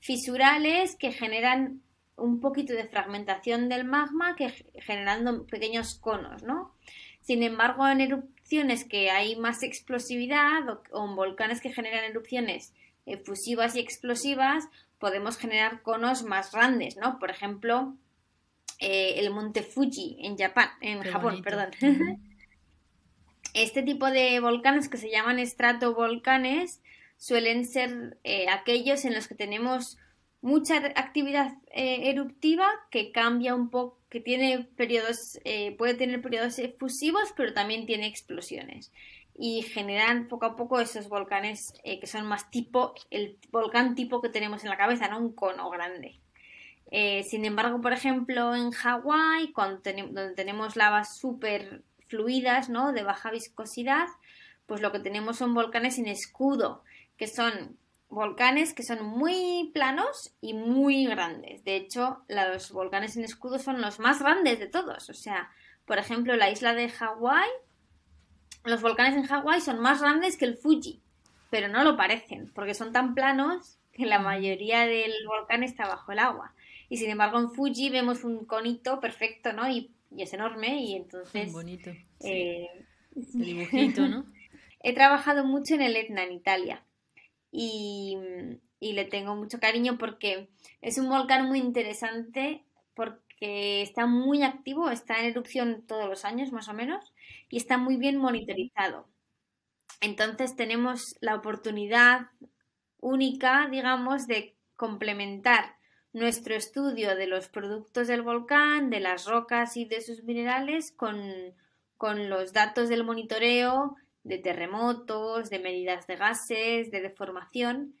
B: fisurales que generan un poquito de fragmentación del magma, generando pequeños conos, ¿no? Sin embargo, en erupciones que hay más explosividad o, o en volcanes que generan erupciones efusivas y explosivas, podemos generar conos más grandes, ¿no? Por ejemplo, eh, el monte Fuji en Japón, en Japón, perdón. Este tipo de volcanes que se llaman estratovolcanes suelen ser eh, aquellos en los que tenemos mucha actividad eh, eruptiva que cambia un poco, que tiene periodos, puede tener periodos efusivos, pero también tiene explosiones y generan poco a poco esos volcanes eh, que son más tipo, el volcán tipo que tenemos en la cabeza, ¿no? Un cono grande. Eh, sin embargo, por ejemplo, en Hawái, donde tenemos lavas súper fluidas, ¿no? De baja viscosidad, pues lo que tenemos son volcanes sin escudo, que son volcanes que son muy planos y muy grandes. De hecho, los volcanes sin escudo son los más grandes de todos. O sea, por ejemplo, la isla de Hawái los volcanes en Hawái son más grandes que el Fuji, pero no lo parecen, porque son tan planos que la mm. mayoría del volcán está bajo el agua. Y sin embargo en Fuji vemos un conito perfecto, ¿no? Y, es enorme y entonces... Bonito. Sí. Eh, dibujito, ¿no? He trabajado mucho en el Etna, en Italia. y le tengo mucho cariño porque es un volcán muy interesante porque está muy activo, está en erupción todos los años más o menos y está muy bien monitorizado. Entonces tenemos la oportunidad única, digamos, de complementar nuestro estudio de los productos del volcán, de las rocas y de sus minerales con, los datos del monitoreo de terremotos, de medidas de gases, de deformación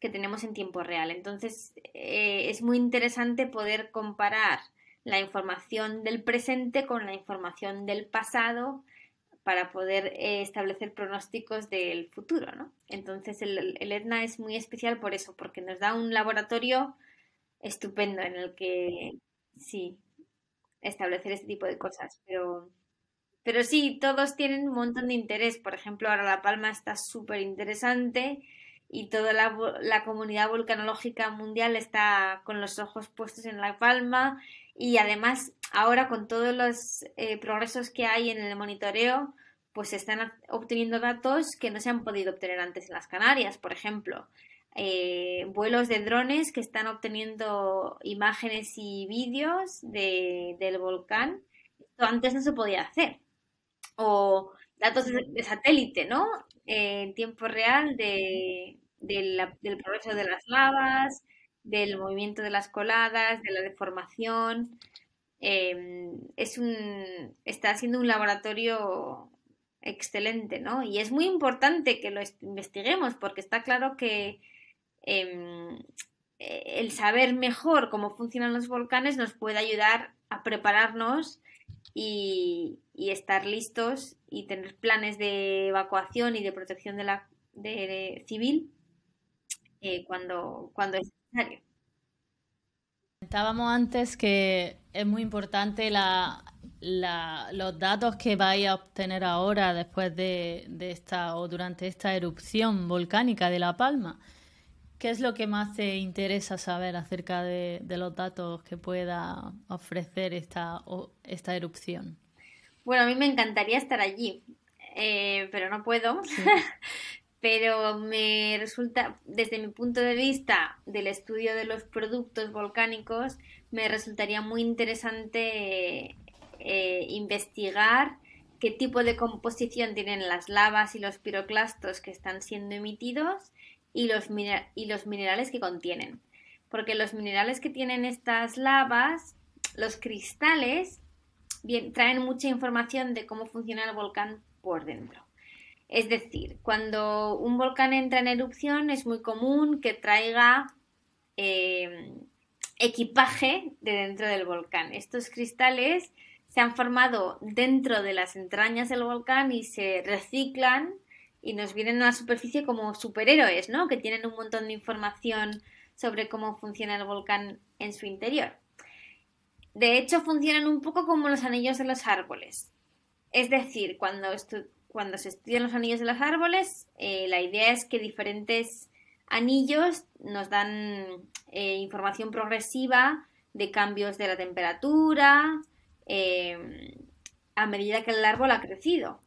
B: que tenemos en tiempo real. Entonces eh, es muy interesante poder comparar la información del presente con la información del pasado para poder eh, establecer pronósticos del futuro, ¿no? Entonces el, el, ETNA es muy especial por eso, porque nos da un laboratorio estupendo en el que, sí, establecer este tipo de cosas, pero... Pero sí, todos tienen un montón de interés. Por ejemplo, ahora La Palma está súper interesante y toda la, la, comunidad vulcanológica mundial está con los ojos puestos en La Palma y además, ahora con todos los eh, progresos que hay en el monitoreo, pues se están obteniendo datos que no se han podido obtener antes en las Canarias, por ejemplo. Eh, vuelos de drones que están obteniendo imágenes y vídeos de, del volcán. Esto antes no se podía hacer. O datos de, satélite, ¿no? Eh, en tiempo real de, del progreso de las lavas, del movimiento de las coladas, de la deformación. Em, es un, está siendo un laboratorio excelente, ¿no? Y es muy importante que lo investiguemos porque está claro que em, e-, el saber mejor cómo funcionan los volcanes nos puede ayudar a prepararnos y, estar listos y tener planes de evacuación y de protección de la civil eh, cuando, cuando comentábamos
A: Estábamos antes que es muy importante los datos que vais a obtener ahora después de, esta o durante esta erupción volcánica de La Palma. ¿Qué es lo que más te interesa saber acerca de, los datos que pueda ofrecer esta, esta erupción?
B: Bueno, a mí me encantaría estar allí, eh, pero no puedo. pero me resulta, desde mi punto de vista del estudio de los productos volcánicos, me resultaría muy interesante eh, investigar qué tipo de composición tienen las lavas y los piroclastos que están siendo emitidos y los, y los minerales que contienen. Porque los minerales que tienen estas lavas, los cristales, traen mucha información de cómo funciona el volcán por dentro. Es decir, cuando un volcán entra en erupción es muy común que traiga eh, equipaje de dentro del volcán. Estos cristales se han formado dentro de las entrañas del volcán y se reciclan y nos vienen a la superficie como superhéroes, ¿no? Que tienen un montón de información sobre cómo funciona el volcán en su interior. De hecho, funcionan un poco como los anillos de los árboles. Es decir, cuando cuando se estudian los anillos de los árboles, eh, la idea es que diferentes anillos nos dan eh, información progresiva de cambios de la temperatura em, a medida que el árbol ha crecido.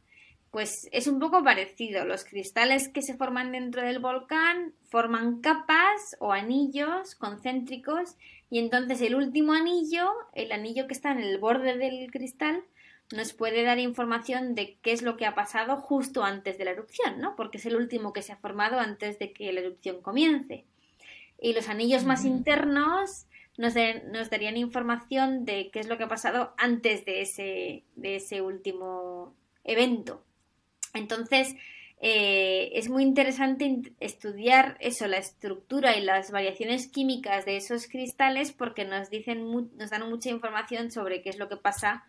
B: Pues es un poco parecido. Los cristales que se forman dentro del volcán forman capas o anillos concéntricos y entonces el último anillo, el anillo que está en el borde del cristal, nos puede dar información de qué es lo que ha pasado justo antes de la erupción, ¿no? Porque es el último que se ha formado antes de que la erupción comience. Y los anillos más internos nos, darían información de qué es lo que ha pasado antes de ese, de ese último evento. Entonces, eh, es muy interesante estudiar eso, la estructura y las variaciones químicas de esos cristales porque nos, dicen, nos dan mucha información sobre qué es lo que pasa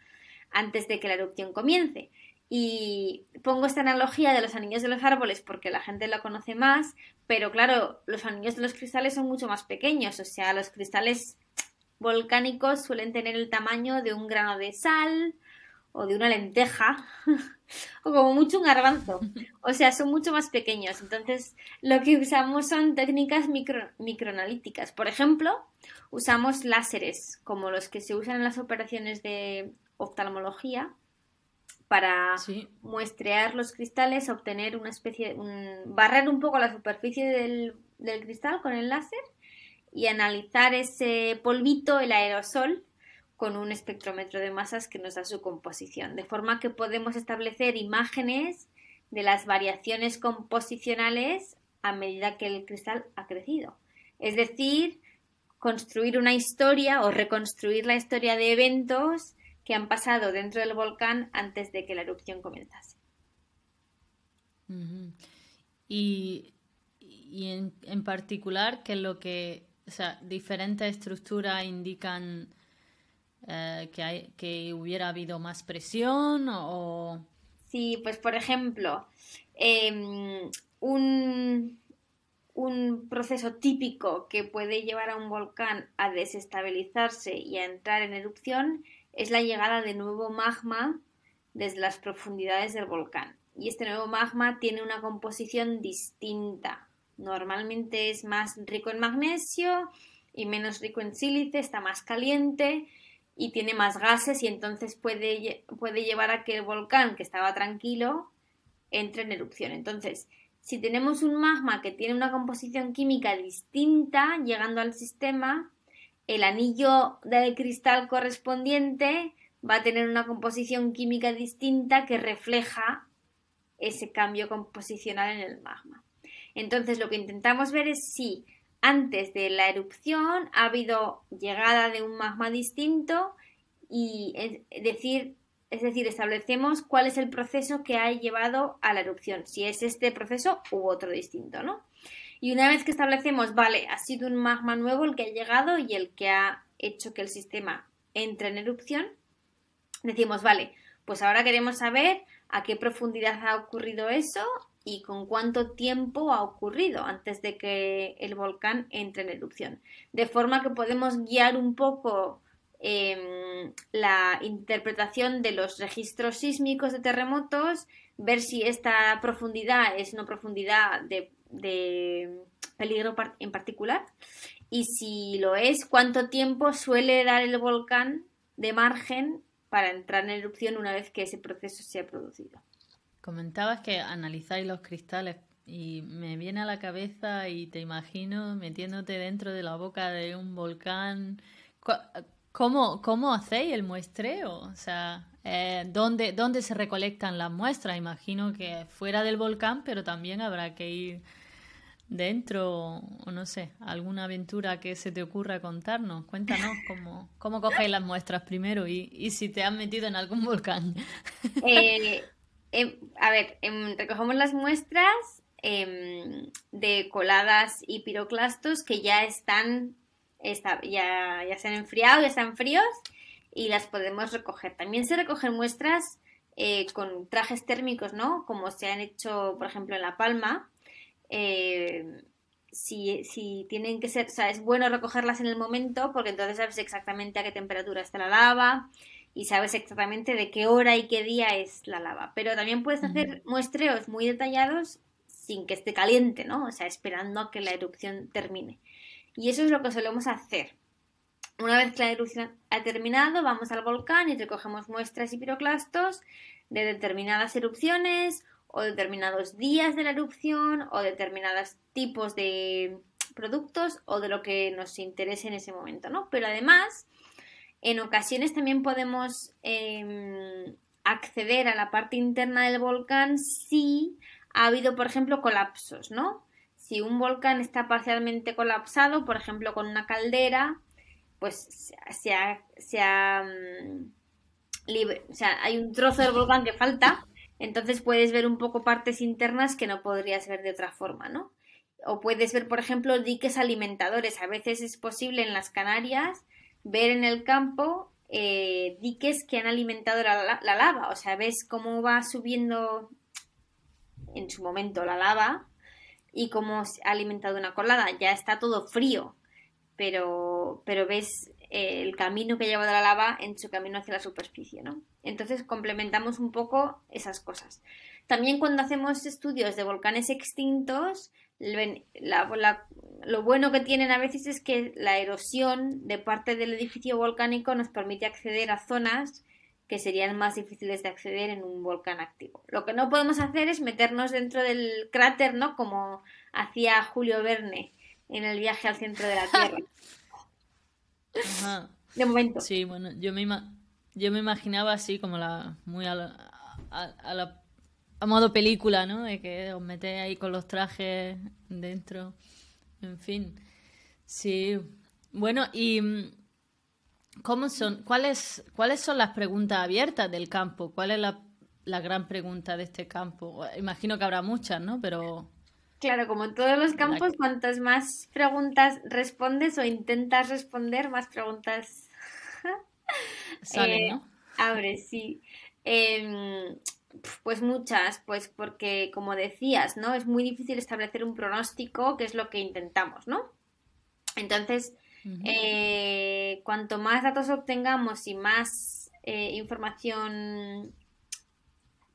B: antes de que la erupción comience. Y pongo esta analogía de los anillos de los árboles porque la gente lo conoce más, pero claro, los anillos de los cristales son mucho más pequeños, o sea, los cristales volcánicos suelen tener el tamaño de un grano de sal o de una lenteja o como mucho un garbanzo, o sea, son mucho más pequeños. Entonces, lo que usamos son técnicas micro, microanalíticas. Por ejemplo, usamos láseres como los que se usan en las operaciones de oftalmología para muestrear los cristales, obtener una especie, barrer un poco la superficie del cristal con el láser y analizar ese polvito, el aerosol, con un espectrómetro de masas que nos da su composición, de forma que podemos establecer imágenes de las variaciones composicionales a medida que el cristal ha crecido. Es decir, construir una historia o reconstruir la historia de eventos que han pasado dentro del volcán antes de que la erupción comenzase.
A: Y, en, en, particular, que lo que, o sea, diferentes estructuras indican eh, que, hubiera habido más presión o... Sí, pues por ejemplo, em, un,
B: un proceso típico que puede llevar a un volcán a desestabilizarse y a entrar en erupción es la llegada de nuevo magma desde las profundidades del volcán. Y este nuevo magma tiene una composición distinta. Normalmente es más rico en magnesio y menos rico en sílice, está más caliente y tiene más gases y entonces puede, puede llevar a que el volcán que estaba tranquilo entre en erupción. Entonces, si tenemos un magma que tiene una composición química distinta llegando al sistema, el anillo del cristal correspondiente va a tener una composición química distinta que refleja ese cambio composicional en el magma. Entonces lo que intentamos ver es si antes de la erupción ha habido llegada de un magma distinto y es decir, es decir, establecemos cuál es el proceso que ha llevado a la erupción, si es este proceso u otro distinto, ¿no? Y una vez que establecemos, vale, ha sido un magma nuevo el que ha llegado y el que ha hecho que el sistema entre en erupción, decimos, vale, pues ahora queremos saber a qué profundidad ha ocurrido eso y con cuánto tiempo ha ocurrido antes de que el volcán entre en erupción. De forma que podemos guiar un poco em, la interpretación de los registros sísmicos de terremotos ver si esta profundidad es una profundidad de, de peligro en particular y si lo es, cuánto tiempo suele dar el volcán de margen para entrar en erupción una vez que ese
A: proceso se ha producido. Comentabas que analizáis los cristales y me viene a la cabeza y te imagino metiéndote dentro de la boca de un volcán. ¿Cómo, hacéis el muestreo? O sea, eh, ¿dónde, se recolectan las muestras? Imagino que fuera del volcán, pero también habrá que ir dentro, o no sé, alguna aventura que se te ocurra contarnos. Cuéntanos cómo, cómo cogéis las muestras primero y, si te has metido en algún volcán.
B: Eh, em, a ver, em, recogemos las muestras em, de coladas y piroclastos que ya están ya, ya se han enfriado, ya están fríos y las podemos recoger. También se recogen muestras eh, con trajes térmicos, ¿no? Como se han hecho, por ejemplo, en La Palma. Eh, si, si, tienen que ser, o sea, es bueno recogerlas en el momento porque entonces sabes exactamente a qué temperatura está la lava y sabes exactamente de qué hora y qué día es la lava. Pero también puedes hacer muestreos muy detallados sin que esté caliente, ¿no? O sea, esperando a que la erupción termine. Y eso es lo que solemos hacer. Una vez que la erupción ha terminado, vamos al volcán y recogemos muestras y piroclastos de determinadas erupciones o determinados días de la erupción o determinados tipos de productos o de lo que nos interese en ese momento, ¿no? Pero además, en ocasiones también podemos em, acceder a la parte interna del volcán si ha habido, por ejemplo, colapsos, ¿no? Si un volcán está parcialmente colapsado, por ejemplo con una caldera, pues mm, hay un trozo del volcán que falta, entonces puedes ver un poco partes internas que no podrías ver de otra forma, ¿no? O puedes ver, por ejemplo, diques alimentadores. A veces es posible en las Canarias ver en el campo eh, diques que han alimentado la, lava. O sea, ves cómo va subiendo en su momento la lava y cómo se ha alimentado una colada. Ya está todo frío, pero, pero ves eh, el camino que lleva de la lava en su camino hacia la superficie, ¿no? Entonces complementamos un poco esas cosas. También cuando hacemos estudios de volcanes extintos, lo bueno que tienen a veces es que la erosión de parte del edificio volcánico nos permite acceder a zonas que serían más difíciles de acceder en un volcán activo. Lo que no podemos hacer es meternos dentro del cráter, ¿no? Como hacía Julio Verne en el viaje al centro de la Tierra.
A: De momento. Sí, bueno, yo me, yo me imaginaba así como la muy a, a, a modo película, ¿no? De que os metéis ahí con los trajes dentro. En fin. Sí. Bueno, y mm, son, cuáles, ¿Cuáles son las preguntas abiertas del campo? ¿Cuál es la, gran pregunta de este campo? Imagino que habrá muchas, ¿no? Pero... Claro, como en
B: todos los campos, cuantas más preguntas respondes o intentas responder, más preguntas
A: salen, eh, ¿no?
B: Abre, sí. Em, pues muchas, pues porque, como decías, ¿no? Es muy difícil establecer un pronóstico, que es lo que intentamos, ¿no? Entonces, eh, cuanto más datos obtengamos y más eh, información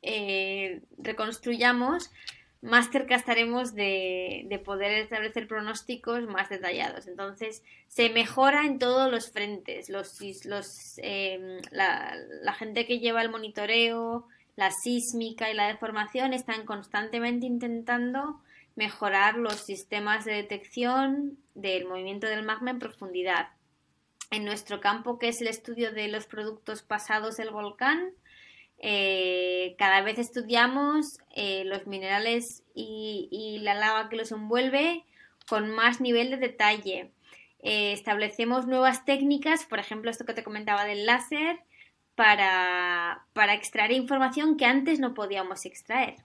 B: eh, reconstruyamos, más cerca estaremos de, poder establecer pronósticos más detallados. Entonces, se mejora en todos los frentes. Los, los la, gente que lleva el monitoreo, la sísmica y la deformación están constantemente intentando mejorar los sistemas de detección del movimiento del magma en profundidad. En nuestro campo, que es el estudio de los productos pasados del volcán, eh, cada vez estudiamos eh, los minerales y, la lava que los envuelve con más nivel de detalle. Eh, establecemos nuevas técnicas, por ejemplo, esto que te comentaba del láser, para extraer información que antes no podíamos extraer.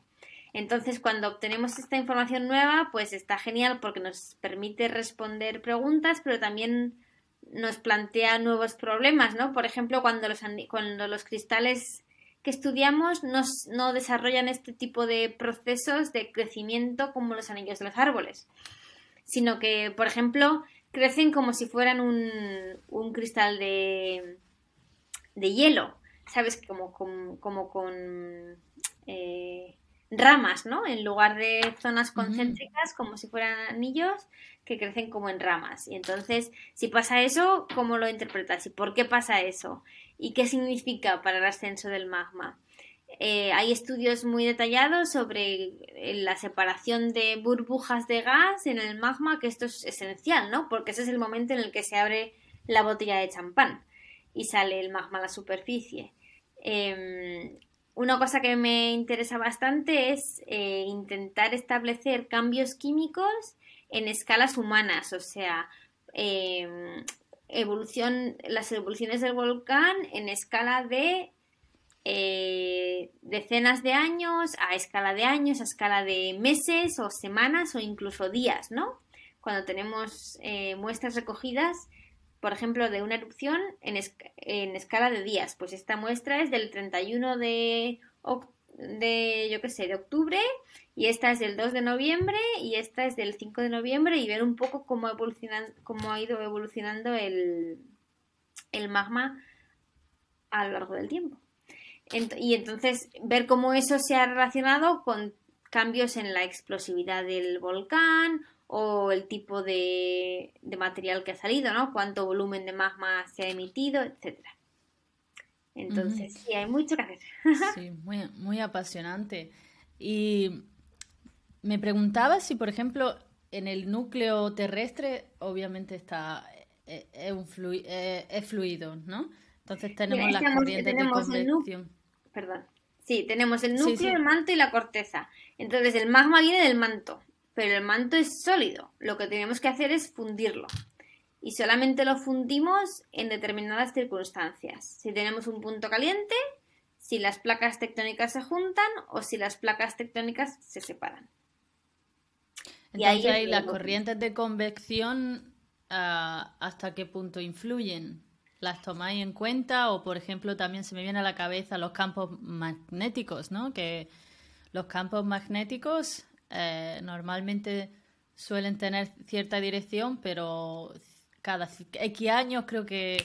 B: Entonces, cuando obtenemos esta información nueva, pues está genial porque nos permite responder preguntas, pero también nos plantea nuevos problemas, ¿no? Por ejemplo, cuando los, cristales que estudiamos no, desarrollan este tipo de procesos de crecimiento como los anillos de los árboles, sino que, por ejemplo, crecen como si fueran un, cristal de, de hielo, ¿sabes? Como, con... Eh, ramas, ¿no? En lugar de zonas concéntricas, como si fueran anillos que crecen como en ramas. Y entonces, si pasa eso, ¿cómo lo interpretas? ¿Y por qué pasa eso? ¿Y qué significa para el ascenso del magma? Eh, hay estudios muy detallados sobre la separación de burbujas de gas en el magma, que esto es esencial, ¿no? Porque ese es el momento en el que se abre la botella de champán y sale el magma a la superficie. Em, una cosa que me interesa bastante es eh, intentar establecer cambios químicos en escalas humanas, o sea, em, evolución, las evoluciones del volcán en escala de eh, decenas de años, a escala de años, a escala de meses o semanas o incluso días, ¿no? Cuando tenemos eh, muestras recogidas por ejemplo, de una erupción en, en escala de días. Pues esta muestra es del 31 de, de yo sé, de octubre y esta es del 2 de noviembre y esta es del 5 de noviembre y ver un poco cómo, evolucionan, cómo ha ido evolucionando el, el magma a lo largo del tiempo. y entonces ver cómo eso se ha relacionado con cambios en la explosividad del volcán o el tipo de, material que ha salido, ¿no? Cuánto volumen de magma se ha emitido,
A: etcétera. Entonces, sí, hay mucho que hacer. sí, muy, apasionante. Y me preguntaba si, por ejemplo, en el núcleo terrestre, obviamente está eh, eh, eh, es, fluido, ¿no? Entonces tenemos las corrientes de convección. Perdón. Sí,
B: tenemos el núcleo, el manto y la corteza. Entonces el magma viene del manto pero el manto es sólido. Lo que tenemos que hacer es fundirlo. Y solamente lo fundimos en determinadas circunstancias. Si tenemos un punto caliente, si las placas tectónicas se juntan o si las placas tectónicas se separan.
A: Entonces, y ahí las corrientes de convección, ah, ¿hasta qué punto influyen? ¿Las tomáis en cuenta? O, por ejemplo, también se me viene a la cabeza los campos magnéticos, ¿no? Que los campos magnéticos eh, normalmente suelen tener cierta dirección, pero cada X años creo que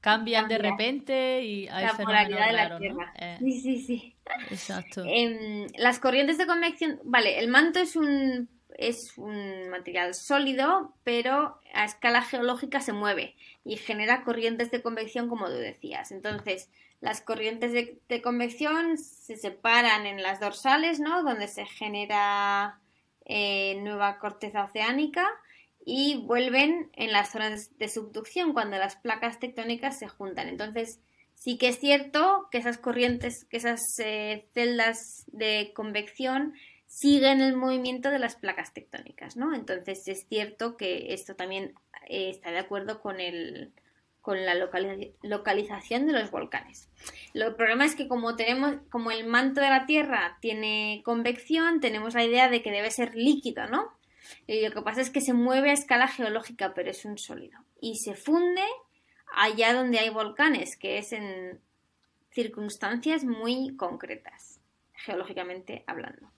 A: cambian de repente y hay la polaridad de la Tierra. Eh, sí, sí, sí. Exacto.
B: Em, las corrientes de convección, vale, el manto es un es un material sólido, pero a escala geológica se mueve y genera corrientes de convección como tú decías. Entonces, las corrientes de, convección se separan en las dorsales, ¿no? Donde se genera eh, nueva corteza oceánica y vuelven en las zonas de subducción cuando las placas tectónicas se juntan. Entonces, sí que es cierto que esas corrientes, que esas eh, celdas de convección siguen el movimiento de las placas tectónicas, ¿no? Entonces, es cierto que esto también eh, está de acuerdo con el, con la localización de los volcanes. Lo, problema es que como tenemos, como el manto de la Tierra tiene convección, tenemos la idea de que debe ser líquido, ¿no? Y lo que pasa es que se mueve a escala geológica, pero es un sólido. Y se funde allá donde hay volcanes, que es en circunstancias muy concretas, geológicamente hablando.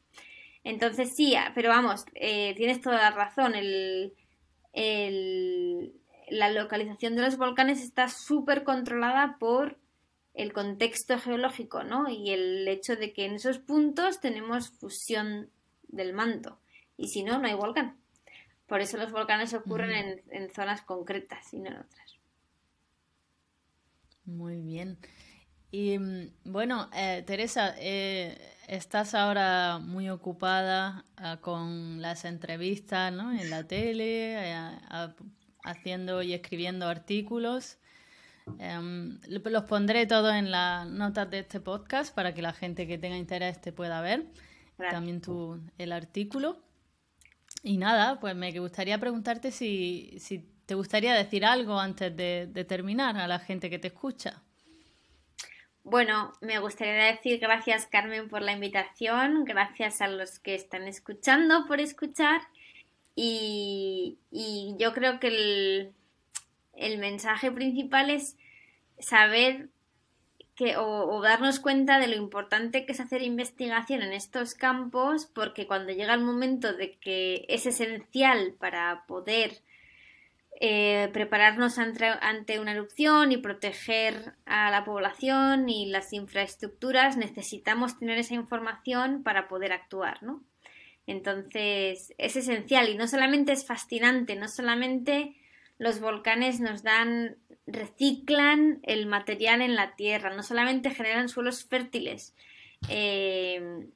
B: Entonces sí, ah, pero vamos, eh, tienes toda la razón. el, la localización de los volcanes está súper controlada por el contexto geológico, ¿no? Y el hecho de que en esos puntos tenemos fusión del manto. Y si no, no hay volcán. Por eso los volcanes ocurren en, zonas concretas y no en otras.
A: Muy bien. Y mm, bueno, eh, Teresa, eh, estás ahora muy ocupada ah, con las entrevistas ¿no? en la tele, eh, haciendo y escribiendo artículos. Em, los pondré todos en las notas de este podcast para que la gente que tenga interés te pueda ver. También tú el artículo. Y nada, pues me gustaría preguntarte si, te gustaría decir algo antes de, terminar a la gente que te escucha.
B: Bueno, me gustaría decir gracias Carmen por la invitación, gracias a los que están escuchando por escuchar y, yo creo que el, mensaje principal es saber que, o, darnos cuenta de lo importante que es hacer investigación en estos campos, porque cuando llega el momento de que es esencial para poder eh, prepararnos ante, ante, una erupción y proteger a la población y las infraestructuras, necesitamos tener esa información para poder actuar, ¿no? Entonces es esencial y no solamente es fascinante, no solamente los volcanes nos dan, reciclan el material en la tierra, no solamente generan suelos fértiles, em,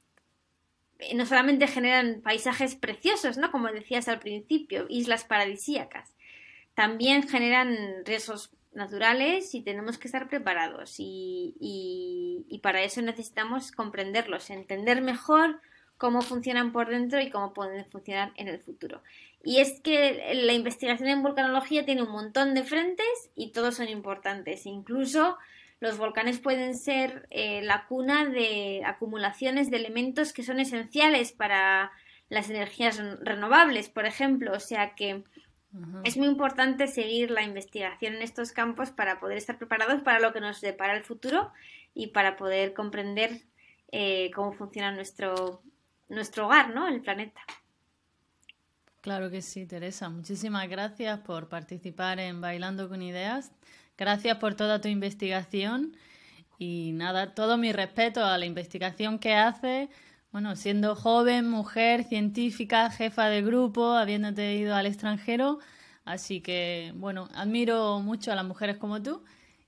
B: no solamente generan paisajes preciosos, ¿no? Como decías al principio, islas paradisíacas, también generan riesgos naturales y tenemos que estar preparados y, y para eso necesitamos comprenderlos, entender mejor cómo funcionan por dentro y cómo pueden funcionar en el futuro. Y es que la investigación en volcanología tiene un montón de frentes y todos son importantes. Incluso los volcanes pueden ser eh, la cuna de acumulaciones de elementos que son esenciales para las energías renovables, por ejemplo. O sea que es muy importante seguir la investigación en estos campos para poder estar preparados para lo que nos depara el futuro y para poder comprender eh, cómo funciona nuestro nuestro hogar, ¿no? El planeta.
A: Claro que sí, Teresa. Muchísimas gracias por participar en Bailando con Ideas. Gracias por toda tu investigación y nada, todo mi respeto a la investigación que hace. Bueno, siendo joven, mujer, científica, jefa de grupo, habiéndote ido al extranjero. Así que, bueno, admiro mucho a las mujeres como tú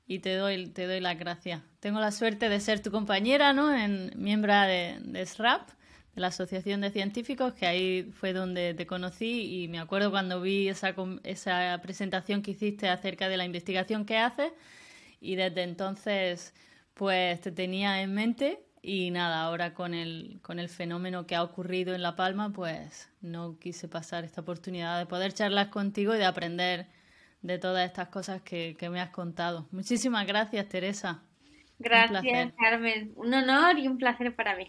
A: y te doy, te doy las gracias. Tengo la suerte de ser tu compañera, ¿no? En miembro de, de SRAP la Asociación de Científicos, que ahí fue donde te conocí y me acuerdo cuando vi esa, esa presentación que hiciste acerca de la investigación que haces y desde entonces pues te tenía en mente y nada, ahora con el, con el fenómeno que ha ocurrido en La Palma, pues no quise pasar esta oportunidad de poder charlar contigo y de aprender de todas estas cosas que, me has contado. Muchísimas gracias, Teresa. Gracias, Carmen. Un honor y un placer para mí.